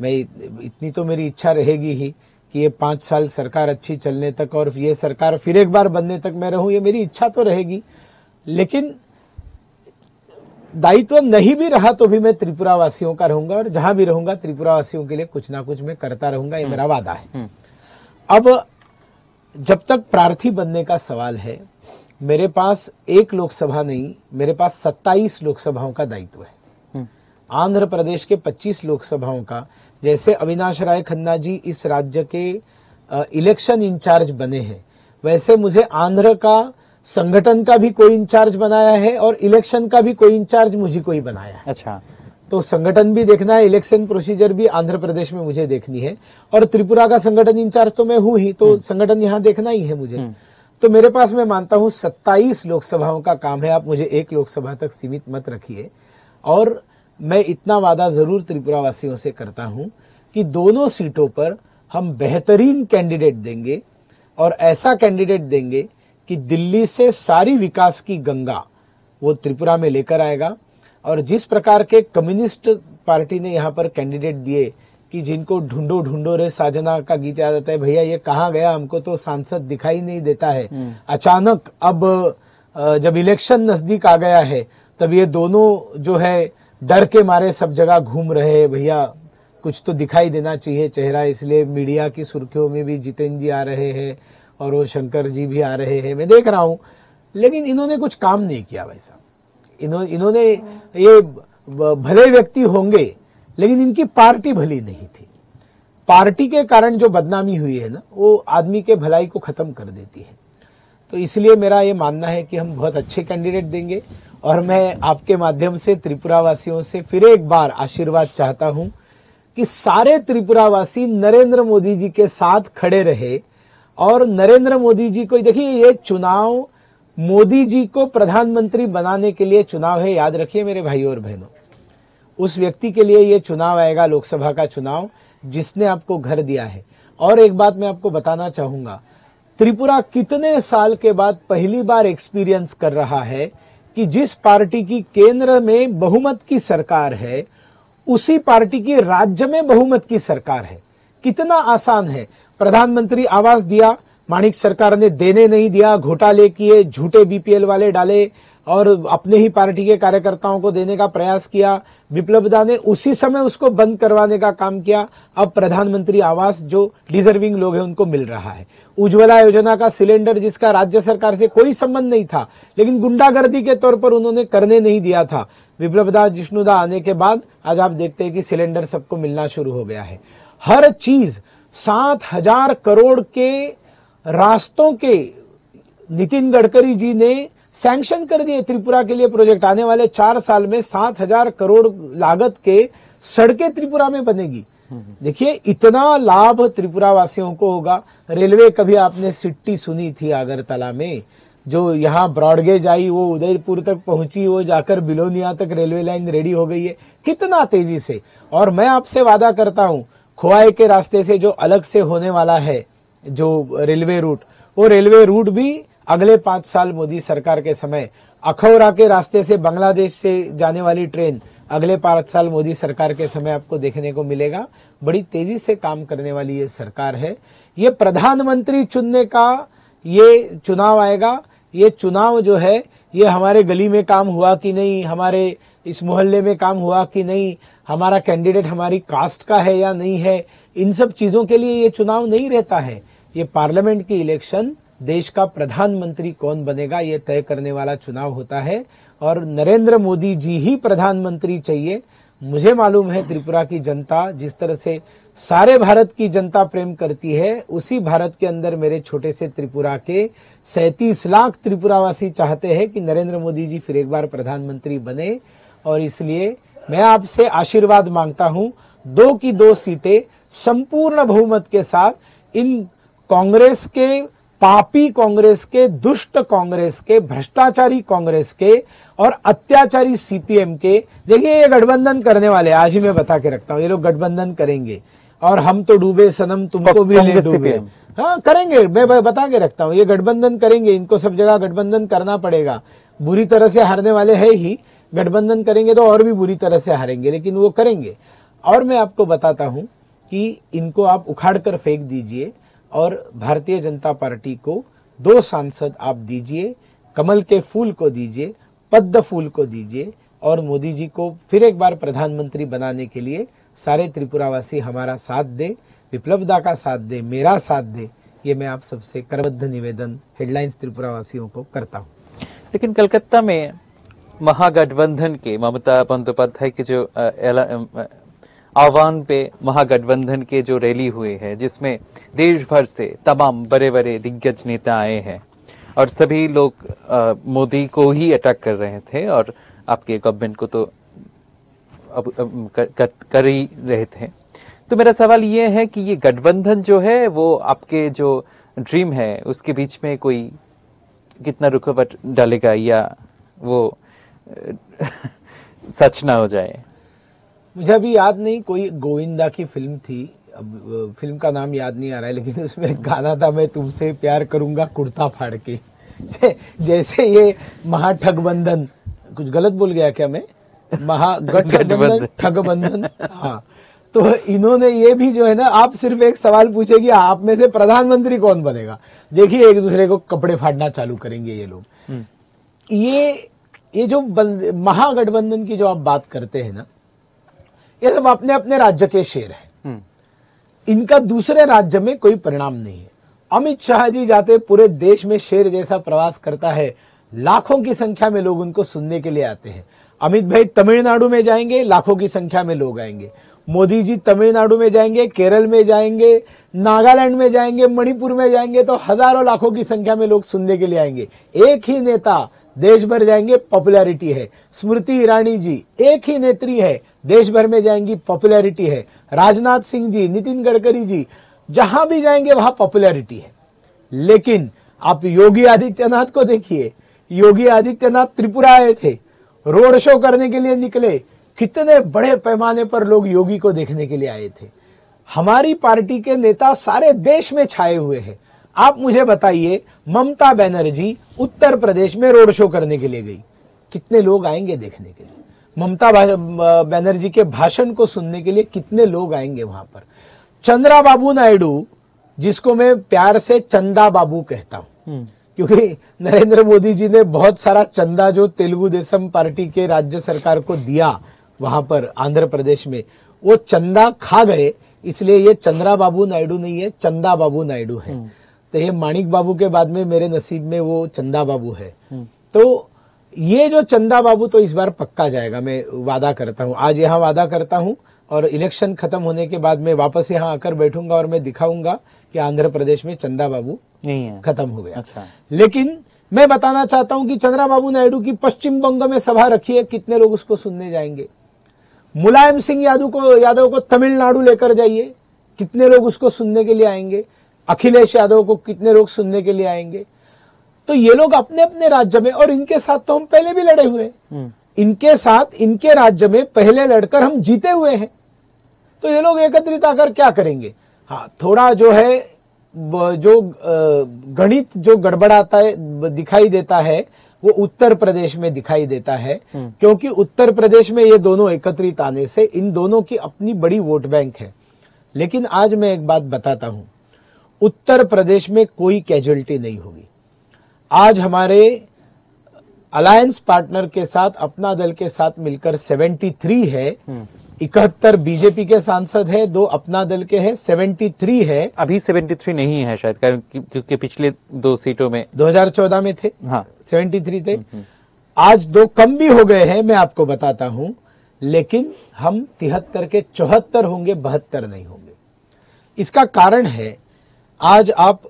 मैं इतनी तो मेरी इच्छा रहेगी ही कि ये पांच साल सरकार अच्छी चलने तक और ये सरकार फिर एक बार बनने तक मैं रहूं ये मेरी इच्छा तो रहेगी लेकिन दायित्व तो नहीं भी रहा तो भी मैं त्रिपुरा वासियों का रहूंगा और जहां भी रहूंगा त्रिपुरा वासियों के लिए कुछ ना कुछ मैं करता रहूंगा ये हम्म। मेरा वादा है हम्म। अब जब तक प्रार्थी बनने का सवाल है मेरे पास एक लोकसभा नहीं मेरे पास सत्ताईस लोकसभाओं का दायित्व है आंध्र प्रदेश के 25 लोकसभाओं का जैसे अविनाश राय खन्ना जी इस राज्य के इलेक्शन इंचार्ज बने हैं वैसे मुझे आंध्र का संगठन का भी कोई इंचार्ज बनाया है और इलेक्शन का भी कोई इंचार्ज मुझे कोई बनाया है अच्छा तो संगठन भी देखना है इलेक्शन प्रोसीजर भी आंध्र प्रदेश में मुझे देखनी है और त्रिपुरा का संगठन इंचार्ज तो मैं हूं ही तो हम्म। संगठन यहां देखना ही है मुझे हम्म। तो मेरे पास मैं मानता हूं 27 लोकसभाओं का काम है आप मुझे एक लोकसभा तक सीमित मत रखिए और मैं इतना वादा जरूर त्रिपुरा वासियों से करता हूं कि दोनों सीटों पर हम बेहतरीन कैंडिडेट देंगे और ऐसा कैंडिडेट देंगे कि दिल्ली से सारी विकास की गंगा वो त्रिपुरा में लेकर आएगा और जिस प्रकार के कम्युनिस्ट पार्टी ने यहाँ पर कैंडिडेट दिए कि जिनको ढूंढो ढूंढो रे साजना का गीत याद आता है भैया ये कहाँ गया हमको तो सांसद दिखाई नहीं देता है हम्म। अचानक अब जब इलेक्शन नजदीक आ गया है तब ये दोनों जो है डर के मारे सब जगह घूम रहे भैया कुछ तो दिखाई देना चाहिए चेहरा इसलिए मीडिया की सुर्खियों में भी जितेंद्र जी आ रहे हैं और वो शंकर जी भी आ रहे हैं मैं देख रहा हूं लेकिन इन्होंने कुछ काम नहीं किया भाई साहब इन्हो, इन्होंने ये भले व्यक्ति होंगे लेकिन इनकी पार्टी भली नहीं थी पार्टी के कारण जो बदनामी हुई है ना वो आदमी के भलाई को खत्म कर देती है तो इसलिए मेरा ये मानना है कि हम बहुत अच्छे कैंडिडेट देंगे और मैं आपके माध्यम से त्रिपुरावासियों से फिर एक बार आशीर्वाद चाहता हूं कि सारे त्रिपुरावासी नरेंद्र मोदी जी के साथ खड़े रहे और नरेंद्र मोदी जी को देखिए ये चुनाव मोदी जी को प्रधानमंत्री बनाने के लिए चुनाव है याद रखिए मेरे भाई और बहनों उस व्यक्ति के लिए ये चुनाव आएगा लोकसभा का चुनाव जिसने आपको घर दिया है और एक बात मैं आपको बताना चाहूंगा त्रिपुरा कितने साल के बाद पहली बार एक्सपीरियंस कर रहा है कि जिस पार्टी की केंद्र में बहुमत की सरकार है उसी पार्टी की राज्य में बहुमत की सरकार है कितना आसान है प्रधानमंत्री आवास दिया माणिक सरकार ने देने नहीं दिया घोटाले किए झूठे बीपीएल वाले डाले और अपने ही पार्टी के कार्यकर्ताओं को देने का प्रयास किया विप्लब दा ने उसी समय उसको बंद करवाने का काम किया अब प्रधानमंत्री आवास जो डिजर्विंग लोग हैं उनको मिल रहा है उज्ज्वला योजना का सिलेंडर जिसका राज्य सरकार से कोई संबंध नहीं था लेकिन गुंडागर्दी के तौर पर उन्होंने करने नहीं दिया था विप्लब दा जिष्णुदा आने के बाद आज आप देखते हैं कि सिलेंडर सबको मिलना शुरू हो गया है हर चीज सात हजार करोड़ के रास्तों के नितिन गडकरी जी ने सैंक्शन कर दिए त्रिपुरा के लिए प्रोजेक्ट आने वाले चार साल में सात हजार करोड़ लागत के सड़कें त्रिपुरा में बनेगी देखिए इतना लाभ त्रिपुरा वासियों को होगा रेलवे कभी आपने सिट्टी सुनी थी आगरतला में जो यहाँ ब्रॉडगेज आई वो उदयपुर तक पहुंची वो जाकर बिलोनिया तक रेलवे लाइन रेडी हो गई है कितना तेजी से और मैं आपसे वादा करता हूँ खोआई के रास्ते से जो अलग से होने वाला है जो रेलवे रूट वो रेलवे रूट भी अगले पांच साल मोदी सरकार के समय अखौरा के रास्ते से बांग्लादेश से जाने वाली ट्रेन अगले पांच साल मोदी सरकार के समय आपको देखने को मिलेगा बड़ी तेजी से काम करने वाली ये सरकार है ये प्रधानमंत्री चुनने का ये चुनाव आएगा ये चुनाव जो है ये हमारे गली में काम हुआ कि नहीं हमारे इस मोहल्ले में काम हुआ कि नहीं हमारा कैंडिडेट हमारी कास्ट का है या नहीं है इन सब चीजों के लिए ये चुनाव नहीं रहता है ये पार्लियामेंट की इलेक्शन देश का प्रधानमंत्री कौन बनेगा यह तय करने वाला चुनाव होता है और नरेंद्र मोदी जी ही प्रधानमंत्री चाहिए मुझे मालूम है त्रिपुरा की जनता जिस तरह से सारे भारत की जनता प्रेम करती है उसी भारत के अंदर मेरे छोटे से त्रिपुरा के सैंतीस लाख त्रिपुरावासी चाहते हैं कि नरेंद्र मोदी जी फिर एक बार प्रधानमंत्री बने और इसलिए मैं आपसे आशीर्वाद मांगता हूं दो की दो सीटें संपूर्ण बहुमत के साथ इन कांग्रेस के पापी कांग्रेस के दुष्ट कांग्रेस के भ्रष्टाचारी कांग्रेस के और अत्याचारी सीपीएम के देखिए ये गठबंधन करने वाले आज ही मैं बता के रखता हूं ये लोग गठबंधन करेंगे और हम तो डूबे सनम तुमको भी ले डूबे हाँ करेंगे मैं बता के रखता हूं ये गठबंधन करेंगे इनको सब जगह गठबंधन करना पड़ेगा बुरी तरह से हारने वाले है ही गठबंधन करेंगे तो और भी बुरी तरह से हारेंगे लेकिन वो करेंगे और मैं आपको बताता हूं कि इनको आप उखाड़ कर फेंक दीजिए और भारतीय जनता पार्टी को दो सांसद आप दीजिए कमल के फूल को दीजिए पद्म फूल को दीजिए और मोदी जी को फिर एक बार प्रधानमंत्री बनाने के लिए सारे त्रिपुरावासी हमारा साथ दे विप्लवदा का साथ दे मेरा साथ दे ये मैं आप सबसे करबद्ध निवेदन हेडलाइंस त्रिपुरावासियों को करता हूँ लेकिन कलकत्ता में महागठबंधन के ममता बंदोपाध्याय के जो आह्वान पे महागठबंधन के जो रैली हुए है जिसमें देश भर से तमाम बड़े बड़े दिग्गज नेता आए हैं और सभी लोग मोदी को ही अटैक कर रहे थे और आपके गवर्नमेंट को तो अब, अब कर, कर, कर ही रहे थे तो मेरा सवाल ये है कि ये गठबंधन जो है वो आपके जो ड्रीम है उसके बीच में कोई कितना रुकावट डालेगा या वो सच ना हो जाए मुझे अभी याद नहीं कोई गोविंदा की फिल्म थी अब फिल्म का नाम याद नहीं आ रहा है लेकिन उसमें गाना था मैं तुमसे प्यार करूंगा कुर्ता फाड़ के जैसे ये महाठगबंधन कुछ गलत बोल गया क्या मैं महागठबंधन ठगबंधन हाँ तो इन्होंने ये भी जो है ना आप सिर्फ एक सवाल पूछेगी आप में से प्रधानमंत्री कौन बनेगा देखिए एक दूसरे को कपड़े फाड़ना चालू करेंगे ये लोग हम्म। ये ये जो महागठबंधन की जो आप बात करते हैं ना ये सब अपने अपने राज्य के शेर हैं हम्म। इनका दूसरे राज्य में कोई परिणाम नहीं है अमित शाह जी जाते पूरे देश में शेर जैसा प्रवास करता है लाखों की संख्या में लोग उनको सुनने के लिए आते हैं अमित भाई तमिलनाडु में जाएंगे लाखों की संख्या में लोग आएंगे मोदी जी तमिलनाडु में जाएंगे केरल में जाएंगे नागालैंड में जाएंगे मणिपुर में जाएंगे तो हजारों लाखों की संख्या में लोग सुनने के लिए आएंगे एक ही नेता देश भर जाएंगे पॉपुलैरिटी है स्मृति ईरानी जी एक ही नेत्री है देश भर में जाएंगी पॉपुलैरिटी है राजनाथ सिंह जी नितिन गडकरी जी जहां भी जाएंगे वहां पॉपुलैरिटी है लेकिन आप योगी आदित्यनाथ को देखिए योगी आदित्यनाथ त्रिपुरा आए थे रोड शो करने के लिए निकले कितने बड़े पैमाने पर लोग योगी को देखने के लिए आए थे हमारी पार्टी के नेता सारे देश में छाए हुए हैं आप मुझे बताइए ममता बनर्जी उत्तर प्रदेश में रोड शो करने के लिए गई कितने लोग आएंगे देखने के लिए ममता बनर्जी के भाषण को सुनने के लिए कितने लोग आएंगे वहां पर चंद्रा बाबू नायडू जिसको मैं प्यार से चंदा बाबू कहता हूं हम्म। क्योंकि नरेंद्र मोदी जी ने बहुत सारा चंदा जो तेलुगु देशम पार्टी के राज्य सरकार को दिया वहां पर आंध्र प्रदेश में वो चंदा खा गए इसलिए ये चंद्रा बाबू नायडू नहीं है चंदा बाबू नायडू है हम्म। तो ये माणिक बाबू के बाद में मेरे नसीब में वो चंदा बाबू है हम्म। तो ये जो चंदा बाबू तो इस बार पक्का जाएगा मैं वादा करता हूँ आज यहाँ वादा करता हूँ और इलेक्शन खत्म होने के बाद मैं वापस यहाँ आकर बैठूंगा और मैं दिखाऊंगा कि आंध्र प्रदेश में चंदा बाबू खत्म हो गया अच्छा। लेकिन मैं बताना चाहता हूं कि चंद्रा बाबू नायडू की पश्चिम बंग में सभा रखी है कितने लोग उसको सुनने जाएंगे मुलायम सिंह यादव को यादव को तमिलनाडु लेकर जाइए कितने लोग उसको सुनने के लिए आएंगे अखिलेश यादव को कितने लोग सुनने के लिए आएंगे तो ये लोग अपने अपने राज्य में और इनके साथ तो हम पहले भी लड़े हुए हैं हम्म। इनके साथ इनके राज्य में पहले लड़कर हम जीते हुए हैं तो ये लोग एकत्रित आकर क्या करेंगे हाँ थोड़ा जो है जो गणित जो गड़बड़ाता है दिखाई देता है वो उत्तर प्रदेश में दिखाई देता है हम्म। क्योंकि उत्तर प्रदेश में ये दोनों एकत्रित आने से इन दोनों की अपनी बड़ी वोट बैंक है लेकिन आज मैं एक बात बताता हूं उत्तर प्रदेश में कोई कैजुअलिटी नहीं होगी आज हमारे अलायंस पार्टनर के साथ अपना दल के साथ मिलकर 73 है हम्म। इकहत्तर बीजेपी के सांसद है दो अपना दल के हैं 73 है अभी 73 नहीं है शायद क्योंकि पिछले दो सीटों में 2014 में थे हाँ 73 थे हम्म, हम्म। आज दो कम भी हो गए हैं मैं आपको बताता हूं लेकिन हम तिहत्तर के चौहत्तर होंगे बहत्तर नहीं होंगे इसका कारण है आज आप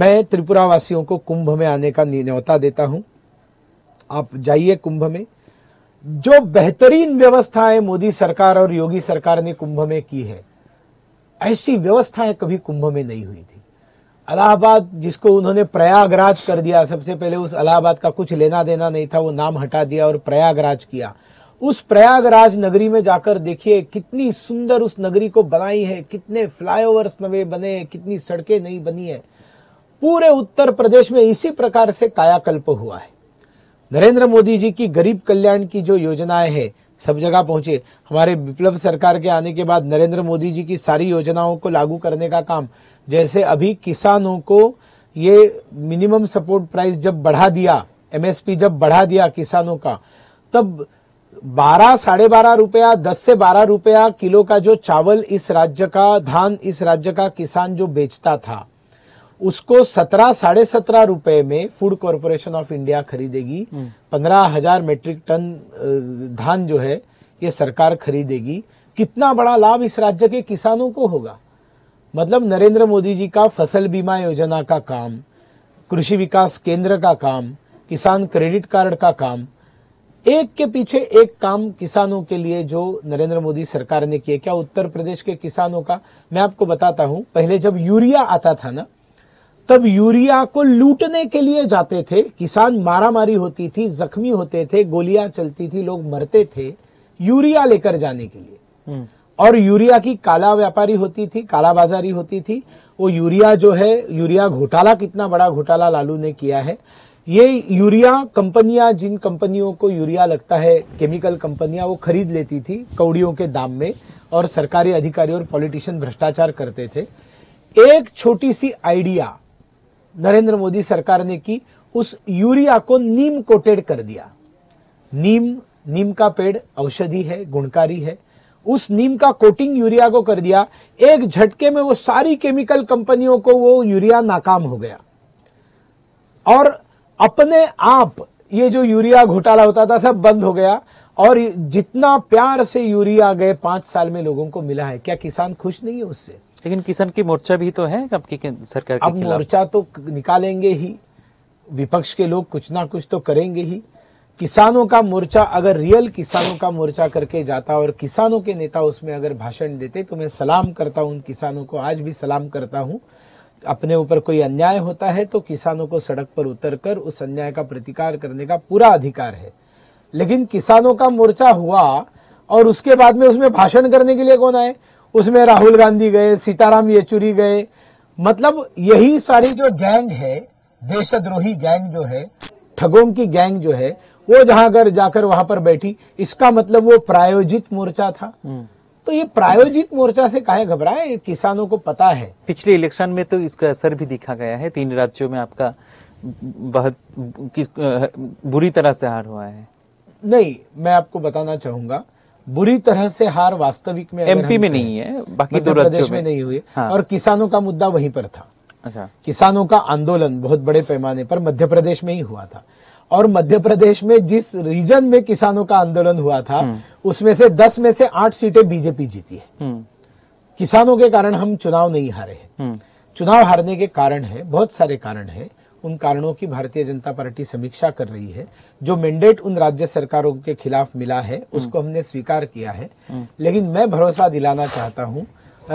मैं त्रिपुरा वासियों को कुंभ में आने का न्योता देता हूं आप जाइए कुंभ में जो बेहतरीन व्यवस्थाएं मोदी सरकार और योगी सरकार ने कुंभ में की है ऐसी व्यवस्थाएं कभी कुंभ में नहीं हुई थी अलाहाबाद जिसको उन्होंने प्रयागराज कर दिया सबसे पहले उस अलाहाबाद का कुछ लेना देना नहीं था वो नाम हटा दिया और प्रयागराज किया उस प्रयागराज नगरी में जाकर देखिए कितनी सुंदर उस नगरी को बनाई है कितने फ्लाईओवर्स नवे बने हैं कितनी सड़कें नई बनी है पूरे उत्तर प्रदेश में इसी प्रकार से कायाकल्प हुआ है नरेंद्र मोदी जी की गरीब कल्याण की जो योजनाएं हैं सब जगह पहुंचे हमारे विप्लव सरकार के आने के बाद नरेंद्र मोदी जी की सारी योजनाओं को लागू करने का काम जैसे अभी किसानों को ये मिनिमम सपोर्ट प्राइस जब बढ़ा दिया एमएसपी जब बढ़ा दिया किसानों का तब बारह साढ़े बारह रुपया दस से बारह रुपया किलो का जो चावल इस राज्य का धान इस राज्य का किसान जो बेचता था उसको सत्रह साढ़े सत्रह रुपए में फूड कॉरपोरेशन ऑफ इंडिया खरीदेगी हम्म। पंद्रह हजार मेट्रिक टन धान जो है ये सरकार खरीदेगी कितना बड़ा लाभ इस राज्य के किसानों को होगा मतलब नरेंद्र मोदी जी का फसल बीमा योजना का काम कृषि विकास केंद्र का काम किसान क्रेडिट कार्ड का काम एक के पीछे एक काम किसानों के लिए जो नरेंद्र मोदी सरकार ने किए क्या उत्तर प्रदेश के किसानों का मैं आपको बताता हूं पहले जब यूरिया आता था ना तब यूरिया को लूटने के लिए जाते थे किसान मारामारी होती थी जख्मी होते थे गोलियां चलती थी लोग मरते थे यूरिया लेकर जाने के लिए हम्म। और यूरिया की काला व्यापारी होती थी कालाबाजारी होती थी वो यूरिया जो है यूरिया घोटाला कितना बड़ा घोटाला लालू ने किया है ये यूरिया कंपनियां जिन कंपनियों को यूरिया लगता है केमिकल कंपनियां वो खरीद लेती थी कौड़ियों के दाम में और सरकारी अधिकारी और पॉलिटिशियन भ्रष्टाचार करते थे एक छोटी सी आइडिया नरेंद्र मोदी सरकार ने की उस यूरिया को नीम कोटेड कर दिया नीम नीम का पेड़ औषधि है गुणकारी है उस नीम का कोटिंग यूरिया को कर दिया एक झटके में वो सारी केमिकल कंपनियों को वो यूरिया नाकाम हो गया और अपने आप ये जो यूरिया घोटाला होता था सब बंद हो गया और जितना प्यार से यूरिया गए पांच साल में लोगों को मिला है क्या किसान खुश नहीं है उससे लेकिन किसान की मोर्चा भी तो है अब की सरकार अब मोर्चा तो निकालेंगे ही विपक्ष के लोग कुछ ना कुछ तो करेंगे ही किसानों का मोर्चा अगर रियल किसानों का मोर्चा करके जाता और किसानों के नेता उसमें अगर भाषण देते तो मैं सलाम करता हूं उन किसानों को आज भी सलाम करता हूं अपने ऊपर कोई अन्याय होता है तो किसानों को सड़क पर उतरकर उस अन्याय का प्रतिकार करने का पूरा अधिकार है लेकिन किसानों का मोर्चा हुआ और उसके बाद में उसमें भाषण करने के लिए कौन आए उसमें राहुल गांधी गए सीताराम येचुरी गए मतलब यही सारी जो गैंग है देशद्रोही गैंग जो है ठगों की गैंग जो है वो जहां घर जाकर वहां पर बैठी इसका मतलब वो प्रायोजित मोर्चा था हम्म। तो ये प्रायोजित मोर्चा से काहे घबराए किसानों को पता है पिछले इलेक्शन में तो इसका असर भी दिखा गया है तीन राज्यों में आपका बहुत बुरी तरह से हार हुआ है नहीं मैं आपको बताना चाहूंगा बुरी तरह से हार वास्तविक में एमपी में नहीं है बाकी दो प्रदेश में, में नहीं हुई हाँ। और किसानों का मुद्दा वहीं पर था अच्छा किसानों का आंदोलन बहुत बड़े पैमाने पर मध्य प्रदेश में ही हुआ था और मध्य प्रदेश में जिस रीजन में किसानों का आंदोलन हुआ था हम्म। उसमें से दस में से आठ सीटें बीजेपी जीती है हम्म। किसानों के कारण हम चुनाव नहीं हारे हैं हम्म। चुनाव हारने के कारण है बहुत सारे कारण है उन कारणों की भारतीय जनता पार्टी समीक्षा कर रही है जो मैंडेट उन राज्य सरकारों के खिलाफ मिला है उसको हमने स्वीकार किया है लेकिन मैं भरोसा दिलाना चाहता हूं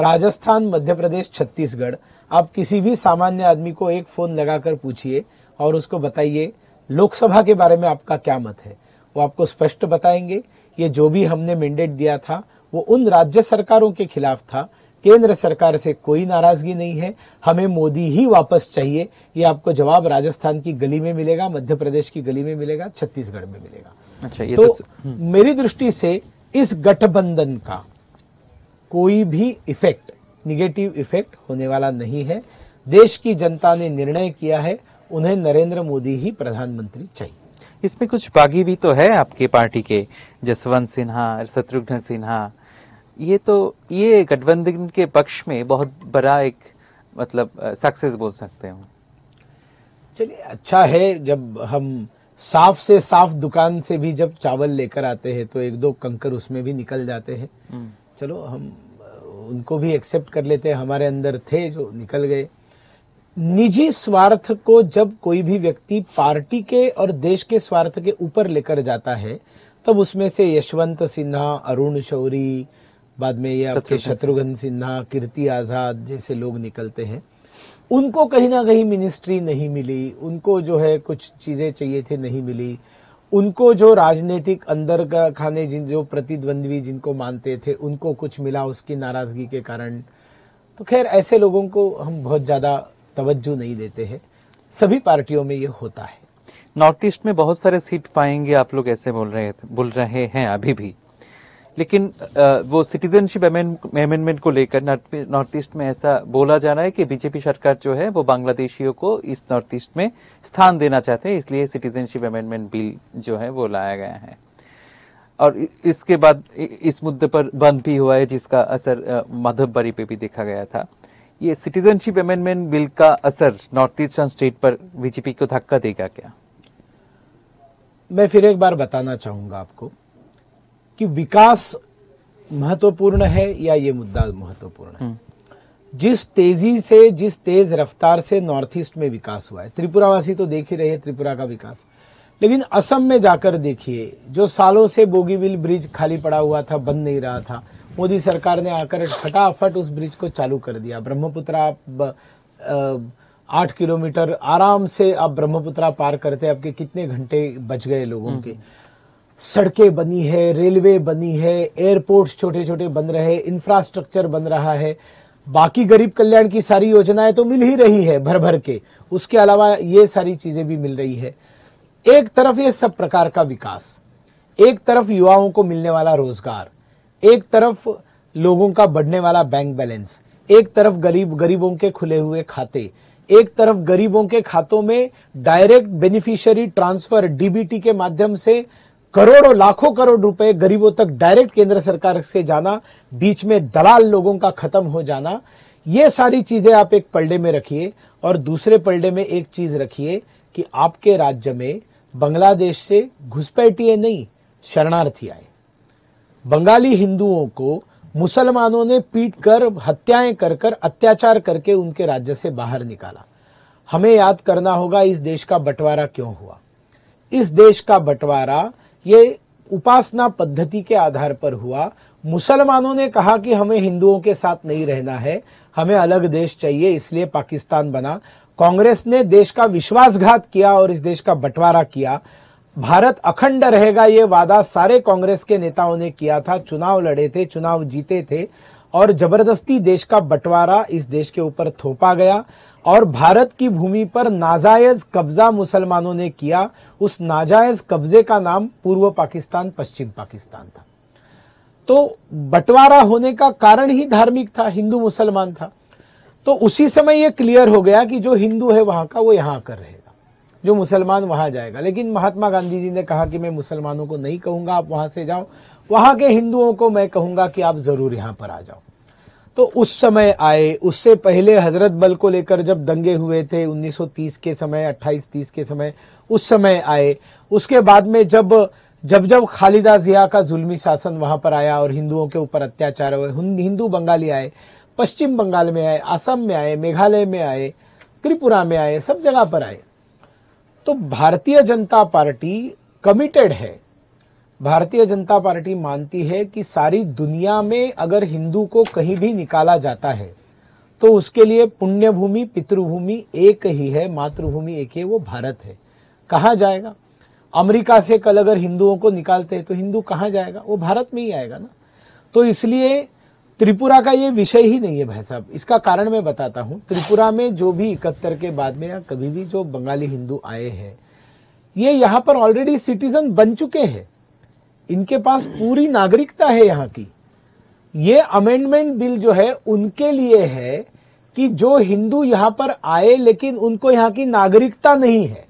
राजस्थान मध्य प्रदेश छत्तीसगढ़ आप किसी भी सामान्य आदमी को एक फोन लगाकर पूछिए और उसको बताइए लोकसभा के बारे में आपका क्या मत है वो आपको स्पष्ट बताएंगे ये जो भी हमने मैंडेट दिया था वो उन राज्य सरकारों के खिलाफ था केंद्र सरकार से कोई नाराजगी नहीं है हमें मोदी ही वापस चाहिए ये आपको जवाब राजस्थान की गली में मिलेगा मध्य प्रदेश की गली में मिलेगा छत्तीसगढ़ में मिलेगा अच्छा ये तो, तो हम्म। हम्म। मेरी दृष्टि से इस गठबंधन का कोई भी इफेक्ट निगेटिव इफेक्ट होने वाला नहीं है देश की जनता ने निर्णय किया है उन्हें नरेंद्र मोदी ही प्रधानमंत्री चाहिए इसमें कुछ बागी भी तो है आपके पार्टी के जसवंत सिन्हा शत्रुघ्न सिन्हा ये तो ये गठबंधन के पक्ष में बहुत बड़ा एक मतलब सक्सेस बोल सकते हो चलिए अच्छा है जब हम साफ से साफ दुकान से भी जब चावल लेकर आते हैं तो एक दो कंकर उसमें भी निकल जाते हैं हम्म। चलो हम उनको भी एक्सेप्ट कर लेते हैं हमारे अंदर थे जो निकल गए निजी स्वार्थ को जब कोई भी व्यक्ति पार्टी के और देश के स्वार्थ के ऊपर लेकर जाता है तब उसमें से यशवंत सिन्हा अरुण शौरी बाद में ये आपके शत्रुघ्न सिन्हा कीर्ति आजाद जैसे लोग निकलते हैं उनको कहीं ना कहीं मिनिस्ट्री नहीं मिली उनको जो है कुछ चीजें चाहिए थी नहीं मिली उनको जो राजनीतिक अंदर का खाने जिन जो प्रतिद्वंद्वी जिनको मानते थे उनको कुछ मिला उसकी नाराजगी के कारण तो खैर ऐसे लोगों को हम बहुत ज्यादा तवज्जो नहीं देते हैं सभी पार्टियों में ये होता है नॉर्थ ईस्ट में बहुत सारे सीट पाएंगे आप लोग ऐसे बोल रहे बोल रहे हैं अभी भी लेकिन वो सिटीजनशिप अमेंडमेंट को लेकर नॉर्थ ईस्ट में ऐसा बोला जा रहा है कि बीजेपी सरकार जो है वो बांग्लादेशियों को इस नॉर्थ ईस्ट में स्थान देना चाहते हैं इसलिए सिटीजनशिप अमेंडमेंट बिल जो है वो लाया गया है और इसके बाद इस मुद्दे पर बंद भी हुआ है जिसका असर माधव बरी पे भी देखा गया था ये सिटीजनशिप अमेंडमेंट बिल का असर नॉर्थ ईस्टर्न स्टेट पर बीजेपी को धक्का देगा क्या मैं फिर एक बार बताना चाहूंगा आपको कि विकास महत्वपूर्ण है या ये मुद्दा महत्वपूर्ण है हम्म। जिस तेजी से जिस तेज रफ्तार से नॉर्थ ईस्ट में विकास हुआ है त्रिपुरावासी तो देख ही रहे हैं त्रिपुरा का विकास लेकिन असम में जाकर देखिए जो सालों से बोगीबिल ब्रिज खाली पड़ा हुआ था बन नहीं रहा था मोदी सरकार ने आकर फटाफट उस ब्रिज को चालू कर दिया ब्रह्मपुत्र आप आठ किलोमीटर आराम से आप ब्रह्मपुत्रा पार करते आपके कितने घंटे बच गए लोगों के हम्म। सड़कें बनी है रेलवे बनी है एयरपोर्ट्स छोटे छोटे बन रहे इंफ्रास्ट्रक्चर बन रहा है बाकी गरीब कल्याण की सारी योजनाएं तो मिल ही रही है भर भर के उसके अलावा ये सारी चीजें भी मिल रही है एक तरफ ये सब प्रकार का विकास एक तरफ युवाओं को मिलने वाला रोजगार एक तरफ लोगों का बढ़ने वाला बैंक बैलेंस एक तरफ गरीब गरीबों के खुले हुए खाते एक तरफ गरीबों के खातों में डायरेक्ट बेनिफिशियरी ट्रांसफर डीबीटी के माध्यम से करोड़ों लाखों करोड़ रुपए गरीबों तक डायरेक्ट केंद्र सरकार से जाना बीच में दलाल लोगों का खत्म हो जाना ये सारी चीजें आप एक पलडे में रखिए और दूसरे पलडे में एक चीज रखिए कि आपके राज्य में बांग्लादेश से घुसपैठिए नहीं शरणार्थी आए बंगाली हिंदुओं को मुसलमानों ने पीट कर हत्याएं कर कर अत्याचार करके उनके राज्य से बाहर निकाला हमें याद करना होगा इस देश का बंटवारा क्यों हुआ इस देश का बंटवारा ये उपासना पद्धति के आधार पर हुआ मुसलमानों ने कहा कि हमें हिंदुओं के साथ नहीं रहना है हमें अलग देश चाहिए इसलिए पाकिस्तान बना कांग्रेस ने देश का विश्वासघात किया और इस देश का बंटवारा किया भारत अखंड रहेगा ये वादा सारे कांग्रेस के नेताओं ने किया था चुनाव लड़े थे चुनाव जीते थे और जबरदस्ती देश का बंटवारा इस देश के ऊपर थोपा गया और भारत की भूमि पर नाजायज कब्जा मुसलमानों ने किया उस नाजायज कब्जे का नाम पूर्व पाकिस्तान पश्चिम पाकिस्तान था तो बंटवारा होने का कारण ही धार्मिक था हिंदू मुसलमान था तो उसी समय यह क्लियर हो गया कि जो हिंदू है वहां का वो यहां कर रहे जो मुसलमान वहां जाएगा लेकिन महात्मा गांधी जी ने कहा कि मैं मुसलमानों को नहीं कहूँगा आप वहां से जाओ वहां के हिंदुओं को मैं कहूँगा कि आप ज़रूर यहाँ पर आ जाओ तो उस समय आए उससे पहले हजरत बल को लेकर जब दंगे हुए थे 1930 के समय 28-30 के समय उस समय आए उसके बाद में जब जब जब खालिदा जिया का जुल्मी शासन वहां पर आया और हिंदुओं के ऊपर अत्याचार हुए हिंदू बंगाली आए पश्चिम बंगाल में आए असम में आए मेघालय में आए त्रिपुरा में आए सब जगह पर आए तो भारतीय जनता पार्टी कमिटेड है भारतीय जनता पार्टी मानती है कि सारी दुनिया में अगर हिंदू को कहीं भी निकाला जाता है तो उसके लिए पुण्य भूमि पितृभूमि एक ही है मातृभूमि एक ही वो भारत है कहां जाएगा अमेरिका से कल अगर हिंदुओं को निकालते हैं तो हिंदू कहां जाएगा वो भारत में ही आएगा ना तो इसलिए त्रिपुरा का ये विषय ही नहीं है भाई साहब इसका कारण मैं बताता हूं त्रिपुरा में जो भी इकहत्तर के बाद में या कभी भी जो बंगाली हिंदू आए हैं ये यहां पर ऑलरेडी सिटीजन बन चुके हैं इनके पास पूरी नागरिकता है यहां की ये अमेंडमेंट बिल जो है उनके लिए है कि जो हिंदू यहां पर आए लेकिन उनको यहां की नागरिकता नहीं है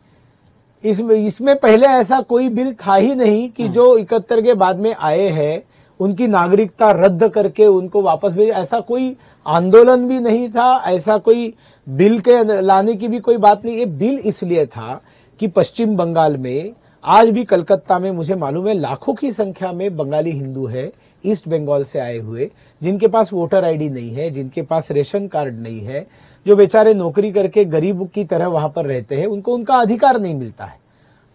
इसमें इसमें पहले ऐसा कोई बिल था ही नहीं कि हम्म। जो इकहत्तर के बाद में आए हैं उनकी नागरिकता रद्द करके उनको वापस भेज ऐसा कोई आंदोलन भी नहीं था ऐसा कोई बिल के लाने की भी कोई बात नहीं ये बिल इसलिए था कि पश्चिम बंगाल में आज भी कलकत्ता में मुझे मालूम है लाखों की संख्या में बंगाली हिंदू है ईस्ट बंगाल से आए हुए जिनके पास वोटर आईडी नहीं है जिनके पास रेशन कार्ड नहीं है जो बेचारे नौकरी करके गरीब की तरह वहां पर रहते हैं उनको उनका अधिकार नहीं मिलता है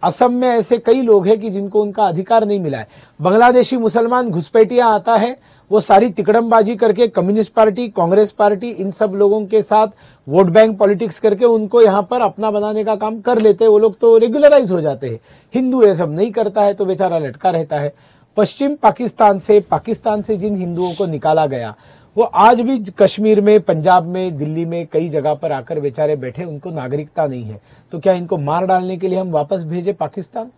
असम में ऐसे कई लोग हैं कि जिनको उनका अधिकार नहीं मिला है बांग्लादेशी मुसलमान घुसपैठिया आता है वो सारी तिकड़मबाजी करके कम्युनिस्ट पार्टी कांग्रेस पार्टी इन सब लोगों के साथ वोट बैंक पॉलिटिक्स करके उनको यहां पर अपना बनाने का काम कर लेते हैं वो लोग तो रेगुलराइज हो जाते हैं हिंदू ये सब नहीं करता है तो बेचारा लटका रहता है पश्चिम पाकिस्तान से पाकिस्तान से जिन हिंदुओं को निकाला गया वो आज भी कश्मीर में पंजाब में दिल्ली में कई जगह पर आकर बेचारे बैठे उनको नागरिकता नहीं है तो क्या इनको मार डालने के लिए हम वापस भेजे पाकिस्तान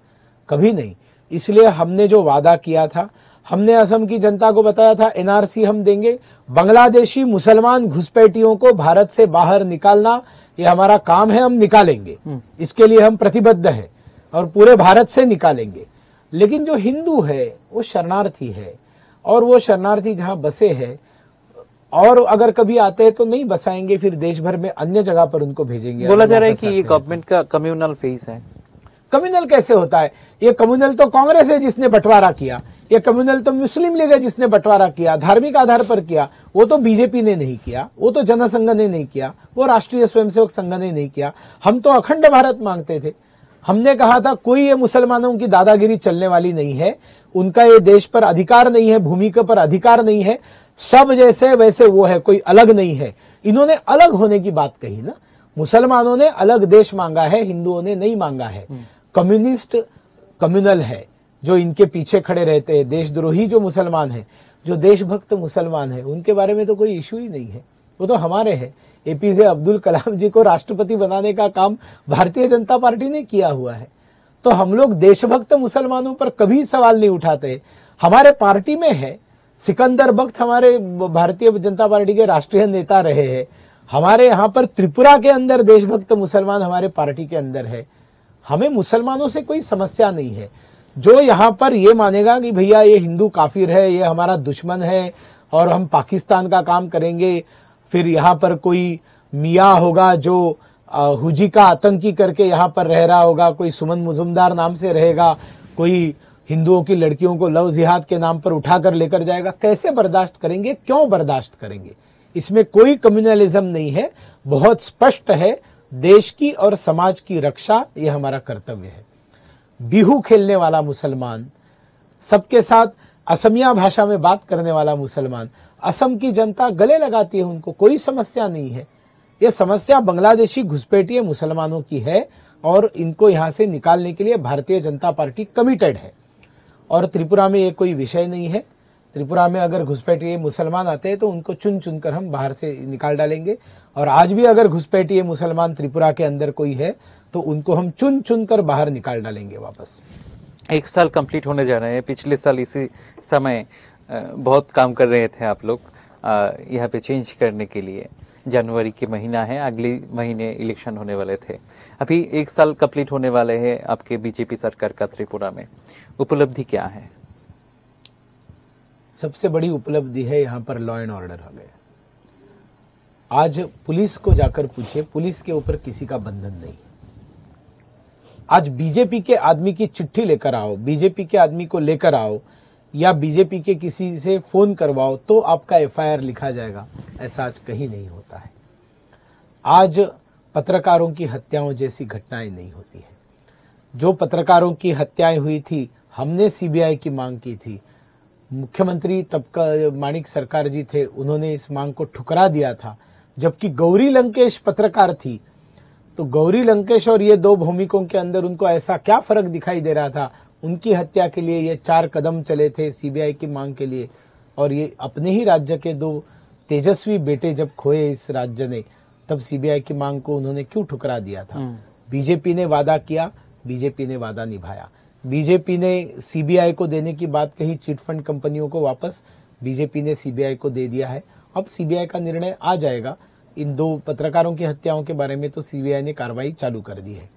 कभी नहीं इसलिए हमने जो वादा किया था हमने असम की जनता को बताया था एनआरसी हम देंगे बांग्लादेशी मुसलमान घुसपैठियों को भारत से बाहर निकालना ये हमारा काम है हम निकालेंगे हम्म। इसके लिए हम प्रतिबद्ध हैं और पूरे भारत से निकालेंगे लेकिन जो हिंदू है वो शरणार्थी है और वो शरणार्थी जहां बसे हैं और अगर कभी आते हैं तो नहीं बसाएंगे फिर देश भर में अन्य जगह पर उनको भेजेंगे बोला जा रहा है कि ये गवर्नमेंट तो। का कम्युनल फेस है कम्युनल कैसे होता है ये कम्युनल तो कांग्रेस है जिसने बंटवारा किया ये कम्युनल तो मुस्लिम लीग है जिसने बंटवारा किया धार्मिक आधार पर किया वो तो बीजेपी ने नहीं किया वो तो जनसंघ ने नहीं किया वो राष्ट्रीय स्वयंसेवक संघ ने नहीं किया हम तो अखंड भारत मांगते थे हमने कहा था कोई ये मुसलमानों की दादागिरी चलने वाली नहीं है उनका ये देश पर अधिकार नहीं है भूमि पर अधिकार नहीं है सब जैसे वैसे वो है कोई अलग नहीं है इन्होंने अलग होने की बात कही ना मुसलमानों ने अलग देश मांगा है हिंदुओं ने नहीं मांगा है हम्म। कम्युनिस्ट कम्युनल है जो इनके पीछे खड़े रहते हैं देशद्रोही जो मुसलमान है जो देशभक्त मुसलमान है उनके बारे में तो कोई इशू ही नहीं है वो तो हमारे हैं एपीजे अब्दुल कलाम जी को राष्ट्रपति बनाने का काम भारतीय जनता पार्टी ने किया हुआ है तो हम लोग देशभक्त मुसलमानों पर कभी सवाल नहीं उठाते हमारे पार्टी में है सिकंदर भक्त हमारे भारतीय जनता पार्टी के राष्ट्रीय नेता रहे हैं हमारे यहां पर त्रिपुरा के अंदर देशभक्त मुसलमान हमारे पार्टी के अंदर है हमें मुसलमानों से कोई समस्या नहीं है जो यहाँ पर ये मानेगा कि भैया ये हिंदू काफिर है ये हमारा दुश्मन है और हम पाकिस्तान का काम करेंगे फिर यहां पर कोई मिया होगा जो हुजी का आतंकी करके यहां पर रह रहा होगा कोई सुमन मुजुमदार नाम से रहेगा कोई हिंदुओं की लड़कियों को लव जिहाद के नाम पर उठाकर लेकर जाएगा कैसे बर्दाश्त करेंगे क्यों बर्दाश्त करेंगे इसमें कोई कम्युनलिज्म नहीं है बहुत स्पष्ट है देश की और समाज की रक्षा यह हमारा कर्तव्य है बिहू खेलने वाला मुसलमान सबके साथ असमिया भाषा में बात करने वाला मुसलमान असम की जनता गले लगाती है उनको कोई समस्या नहीं है यह समस्या बांग्लादेशी घुसपैठिए मुसलमानों की है और इनको यहां से निकालने के लिए भारतीय जनता पार्टी कमिटेड है और त्रिपुरा में ये कोई विषय नहीं है त्रिपुरा में अगर घुसपैठिए मुसलमान आते हैं तो उनको चुन चुनकर हम बाहर से निकाल डालेंगे और आज भी अगर घुसपैठिए मुसलमान त्रिपुरा के अंदर कोई है तो उनको हम चुन चुनकर बाहर निकाल डालेंगे वापस एक साल कंप्लीट होने जा रहे हैं पिछले साल इसी समय बहुत काम कर रहे थे आप लोग यहाँ पे चेंज करने के लिए जनवरी के महीना है अगले महीने इलेक्शन होने वाले थे अभी एक साल कंप्लीट होने वाले हैं आपके बीजेपी सरकार का त्रिपुरा में उपलब्धि क्या है सबसे बड़ी उपलब्धि है यहां पर लॉ एंड ऑर्डर हो गया आज पुलिस को जाकर पूछे पुलिस के ऊपर किसी का बंधन नहीं आज बीजेपी के आदमी की चिट्ठी लेकर आओ बीजेपी के आदमी को लेकर आओ या बीजेपी के किसी से फोन करवाओ तो आपका एफआईआर लिखा जाएगा ऐसा आज कहीं नहीं होता है आज पत्रकारों की हत्याओं जैसी घटनाएं नहीं होती है जो पत्रकारों की हत्याएं हुई थी हमने सीबीआई की मांग की थी मुख्यमंत्री तब का माणिक सरकार जी थे उन्होंने इस मांग को ठुकरा दिया था जबकि गौरी लंकेश पत्रकार थी तो गौरी लंकेश और ये दो भूमिकों के अंदर उनको ऐसा क्या फर्क दिखाई दे रहा था उनकी हत्या के लिए ये चार कदम चले थे सीबीआई की मांग के लिए और ये अपने ही राज्य के दो तेजस्वी बेटे जब खोए इस राज्य ने तब सीबीआई की मांग को उन्होंने क्यों ठुकरा दिया था बीजेपी हम्म। ने वादा किया बीजेपी ने वादा निभाया बीजेपी ने सीबीआई को देने की बात कही चिटफंड कंपनियों को वापस बीजेपी ने सीबीआई को दे दिया है अब सीबीआई का निर्णय आ जाएगा इन दो पत्रकारों की हत्याओं के बारे में तो सीबीआई ने कार्रवाई चालू कर दी है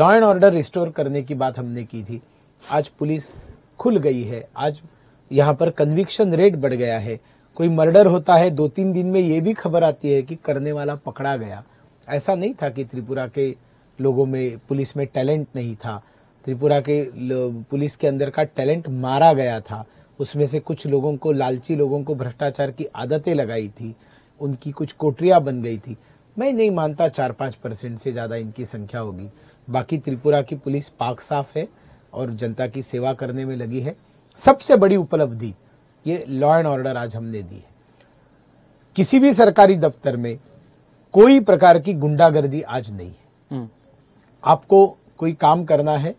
लॉ एंड ऑर्डर रिस्टोर करने की बात हमने की थी आज पुलिस खुल गई है आज यहाँ पर कन्विक्शन रेट बढ़ गया है कोई मर्डर होता है दो तीन दिन में ये भी खबर आती है कि करने वाला पकड़ा गया ऐसा नहीं था कि त्रिपुरा के लोगों में पुलिस में टैलेंट नहीं था त्रिपुरा के पुलिस के अंदर का टैलेंट मारा गया था उसमें से कुछ लोगों को लालची लोगों को भ्रष्टाचार की आदतें लगाई थी उनकी कुछ कोटरिया बन गई थी मैं नहीं मानता चार पाँच परसेंट से ज़्यादा इनकी संख्या होगी बाकी त्रिपुरा की पुलिस पाक साफ है और जनता की सेवा करने में लगी है सबसे बड़ी उपलब्धि ये लॉ एंड ऑर्डर आज हमने दी है किसी भी सरकारी दफ्तर में कोई प्रकार की गुंडागर्दी आज नहीं है हम्म। आपको कोई काम करना है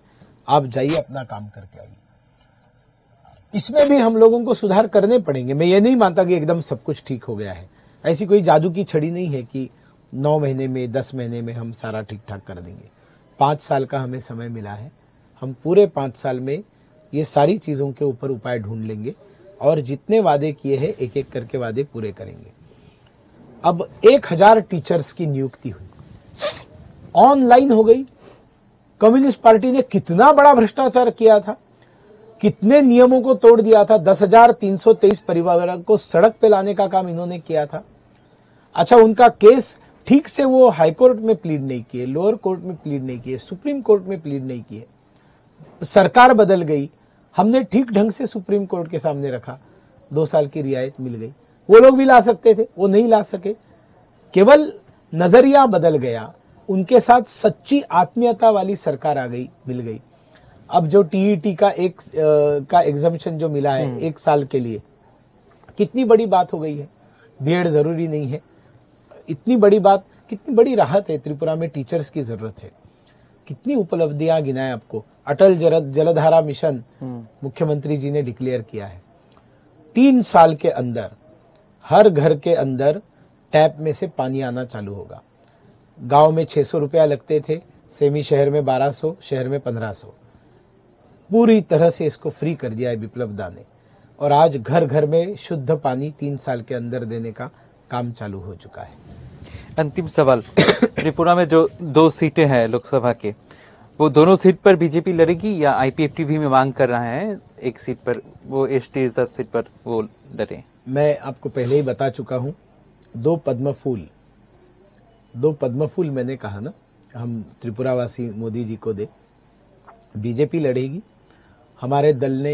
आप जाइए अपना काम करके आइए इसमें भी हम लोगों को सुधार करने पड़ेंगे मैं ये नहीं मानता कि एकदम सब कुछ ठीक हो गया है ऐसी कोई जादू की छड़ी नहीं है कि नौ महीने में दस महीने में हम सारा ठीक ठाक कर देंगे पांच साल का हमें समय मिला है हम पूरे पांच साल में ये सारी चीज़ों के ऊपर उपाय ढूंढ लेंगे और जितने वादे किए हैं एक एक करके वादे पूरे करेंगे अब एक हजार टीचर्स की नियुक्ति हुई ऑनलाइन हो गई कम्युनिस्ट पार्टी ने कितना बड़ा भ्रष्टाचार किया था कितने नियमों को तोड़ दिया था 10,323 परिवार को सड़क पे लाने का काम इन्होंने किया था अच्छा उनका केस ठीक से वो हाईकोर्ट में प्लीड नहीं किए लोअर कोर्ट में प्लीड नहीं किए सुप्रीम कोर्ट में प्लीड नहीं किए सरकार बदल गई हमने ठीक ढंग से सुप्रीम कोर्ट के सामने रखा दो साल की रियायत मिल गई वो लोग भी ला सकते थे वो नहीं ला सके केवल नजरिया बदल गया उनके साथ सच्ची आत्मीयता वाली सरकार आ गई मिल गई अब जो टीईटी e का एक आ, का एग्जामिशन जो मिला है हम्म। एक साल के लिए कितनी बड़ी बात हो गई है बीएड जरूरी नहीं है इतनी बड़ी बात कितनी बड़ी राहत है त्रिपुरा में टीचर्स की जरूरत है कितनी उपलब्धियां गिनाए आपको अटल जलधारा मिशन हम्म। मुख्यमंत्री जी ने डिक्लेयर किया है तीन साल के अंदर हर घर के अंदर टैप में से पानी आना चालू होगा गांव में 600 रुपया लगते थे सेमी शहर में 1200 शहर में 1500 पूरी तरह से इसको फ्री कर दिया है विप्लव दा ने और आज घर घर में शुद्ध पानी तीन साल के अंदर देने का काम चालू हो चुका है अंतिम सवाल त्रिपुरा में जो दो सीटें हैं लोकसभा के वो दोनों सीट पर बीजेपी लड़ेगी या आईपीएफटीवी में मांग कर रहा है एक सीट पर वो एस रिजर्व सीट पर वो लड़े मैं आपको पहले ही बता चुका हूं दो पद्म फूल दो पद्म फूल मैंने कहा ना हम त्रिपुरावासी मोदी जी को दे बीजेपी लड़ेगी हमारे दल ने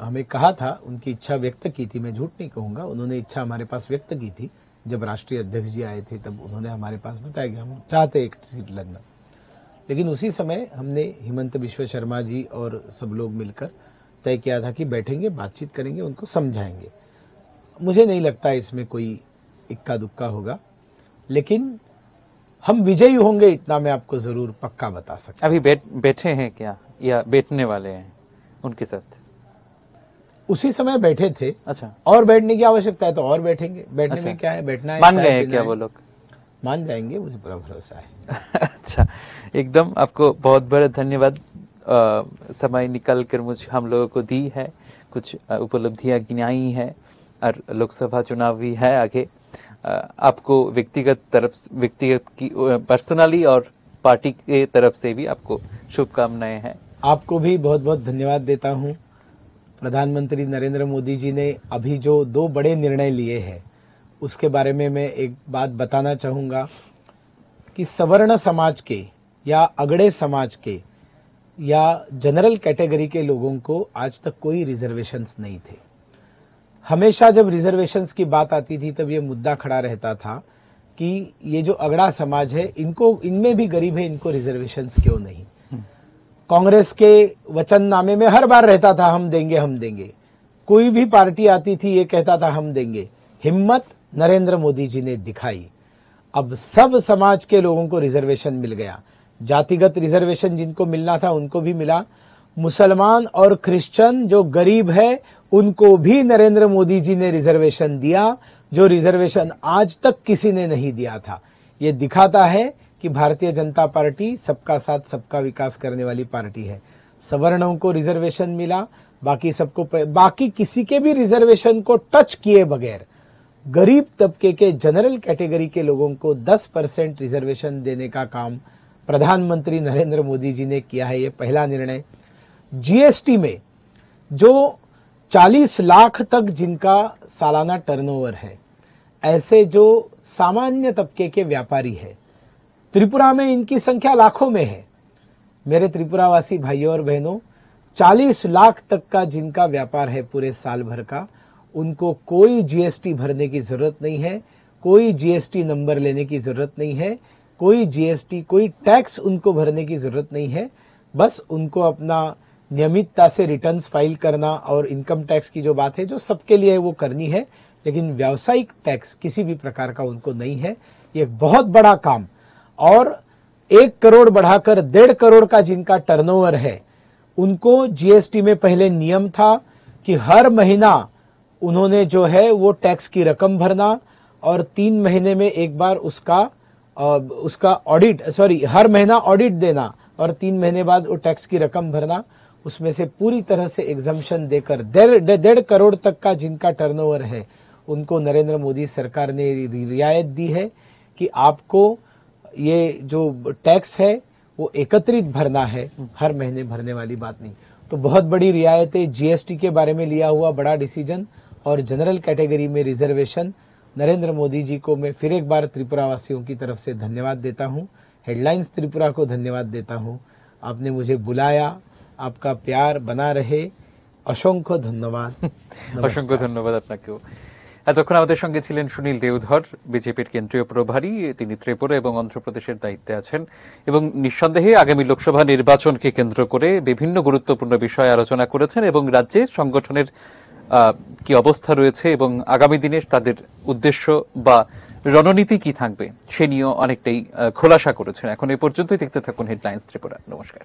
हमें कहा था उनकी इच्छा व्यक्त की थी मैं झूठ नहीं कहूंगा उन्होंने इच्छा हमारे पास व्यक्त की थी जब राष्ट्रीय अध्यक्ष जी आए थे तब उन्होंने हमारे पास बताया कि हम चाहते एक सीट लड़ना लेकिन उसी समय हमने हिमंत विश्व शर्मा जी और सब लोग मिलकर तय किया था कि बैठेंगे बातचीत करेंगे उनको समझाएंगे मुझे नहीं लगता इसमें कोई इक्का दुक्का होगा लेकिन हम विजयी होंगे इतना मैं आपको जरूर पक्का बता सकता अभी बैठ बैठे हैं क्या या बैठने वाले हैं उनके साथ उसी समय बैठे थे अच्छा और बैठने की आवश्यकता है तो और बैठेंगे बैठने अच्छा। में क्या है बैठना है मान गए क्या वो लोग मान जाएंगे मुझे पूरा भरोसा है अच्छा एकदम आपको बहुत बड़ा धन्यवाद समय निकल कर मुझ हम लोगों को दी है कुछ उपलब्धियां गिनाई है और लोकसभा चुनाव भी है आगे आपको व्यक्तिगत तरफ व्यक्तिगत की पर्सनली और पार्टी के तरफ से भी आपको शुभकामनाएं हैं आपको भी बहुत बहुत धन्यवाद देता हूं प्रधानमंत्री नरेंद्र मोदी जी ने अभी जो दो बड़े निर्णय लिए हैं उसके बारे में मैं एक बात बताना चाहूंगा कि सवर्ण समाज के या अगड़े समाज के या जनरल कैटेगरी के लोगों को आज तक कोई रिजर्वेशंस नहीं थे हमेशा जब रिजर्वेशन की बात आती थी तब ये मुद्दा खड़ा रहता था कि ये जो अगड़ा समाज है इनको इनमें भी गरीब है इनको रिजर्वेशन क्यों नहीं हम्म। कांग्रेस के वचननामे में हर बार रहता था हम देंगे हम देंगे कोई भी पार्टी आती थी ये कहता था हम देंगे हिम्मत नरेंद्र मोदी जी ने दिखाई अब सब समाज के लोगों को रिजर्वेशन मिल गया जातिगत रिजर्वेशन जिनको मिलना था उनको भी मिला मुसलमान और क्रिश्चियन जो गरीब है उनको भी नरेंद्र मोदी जी ने रिजर्वेशन दिया जो रिजर्वेशन आज तक किसी ने नहीं दिया था ये दिखाता है कि भारतीय जनता पार्टी सबका साथ सबका विकास करने वाली पार्टी है सवर्णों को रिजर्वेशन मिला बाकी सबको बाकी किसी के भी रिजर्वेशन को टच किए बगैर गरीब तबके के जनरल कैटेगरी के लोगों को 10 परसेंट रिजर्वेशन देने का काम प्रधानमंत्री नरेंद्र मोदी जी ने किया है यह पहला निर्णय जीएसटी में जो 40 लाख तक जिनका सालाना टर्नओवर है ऐसे जो सामान्य तबके के व्यापारी है त्रिपुरा में इनकी संख्या लाखों में है मेरे त्रिपुरावासी भाइयों और बहनों 40 लाख तक का जिनका व्यापार है पूरे साल भर का उनको कोई जीएसटी भरने की जरूरत नहीं है कोई जीएसटी नंबर लेने की जरूरत नहीं है कोई जीएसटी कोई टैक्स उनको भरने की जरूरत नहीं है बस उनको अपना नियमितता से रिटर्न्स फाइल करना और इनकम टैक्स की जो बात है जो सबके लिए वो करनी है लेकिन व्यावसायिक टैक्स किसी भी प्रकार का उनको नहीं है ये बहुत बड़ा काम और एक करोड़ बढ़ाकर डेढ़ करोड़ का जिनका टर्नओवर है उनको जीएसटी में पहले नियम था कि हर महीना उन्होंने जो है वो टैक्स की रकम भरना और तीन महीने में एक बार उसका उसका ऑडिट सॉरी हर महीना ऑडिट देना और तीन महीने बाद वो टैक्स की रकम भरना उसमें से पूरी तरह से एग्जम्पन देकर डेढ़ डेढ़ करोड़ तक का जिनका टर्नओवर है उनको नरेंद्र मोदी सरकार ने रियायत दी है कि आपको ये जो टैक्स है वो एकत्रित भरना है हर महीने भरने वाली बात नहीं तो बहुत बड़ी रियायत है जीएसटी के बारे में लिया हुआ बड़ा डिसीजन और जनरल कैटेगरी में रिजर्वेशन नरेंद्र मोदी जी को मैं फिर एक बार त्रिपुरावासियों की तरफ से धन्यवाद देता हूँ हेडलाइंस त्रिपुरा को धन्यवाद देता हूँ आपने मुझे बुलाया আপনার প্যার বনা रहे অসংখ্য ধন্যবাদ অসংখ্য ধন্যবাদ আপনাকেও এতক্ষণ আমাদের সঙ্গে ছিলেন সুনীল দেউধর বিজেপির কেন্দ্রীয় প্রভারী তিনি ত্রিপুরা এবং অন্ধ্রপ্রদেশের দায়িত্বে আছেন এবং নিঃসন্দেহে আগামী লোকসভা নির্বাচনকে কেন্দ্র করে বিভিন্ন গুরুত্বপূর্ণ বিষয়ে আলোচনা করেছেন এবং রাজ্যে সংগঠনের কি অবস্থা রয়েছে এবং আগামী দিনে তাদের উদ্দেশ্য বা রণনীতি কি থাকবে সে নিয়েও অনেকটাই খোলাসা করেছেন এখন এ পর্যন্তই দেখতে থাকুন হেডলাইন্স ত্রিপুরা নমস্কার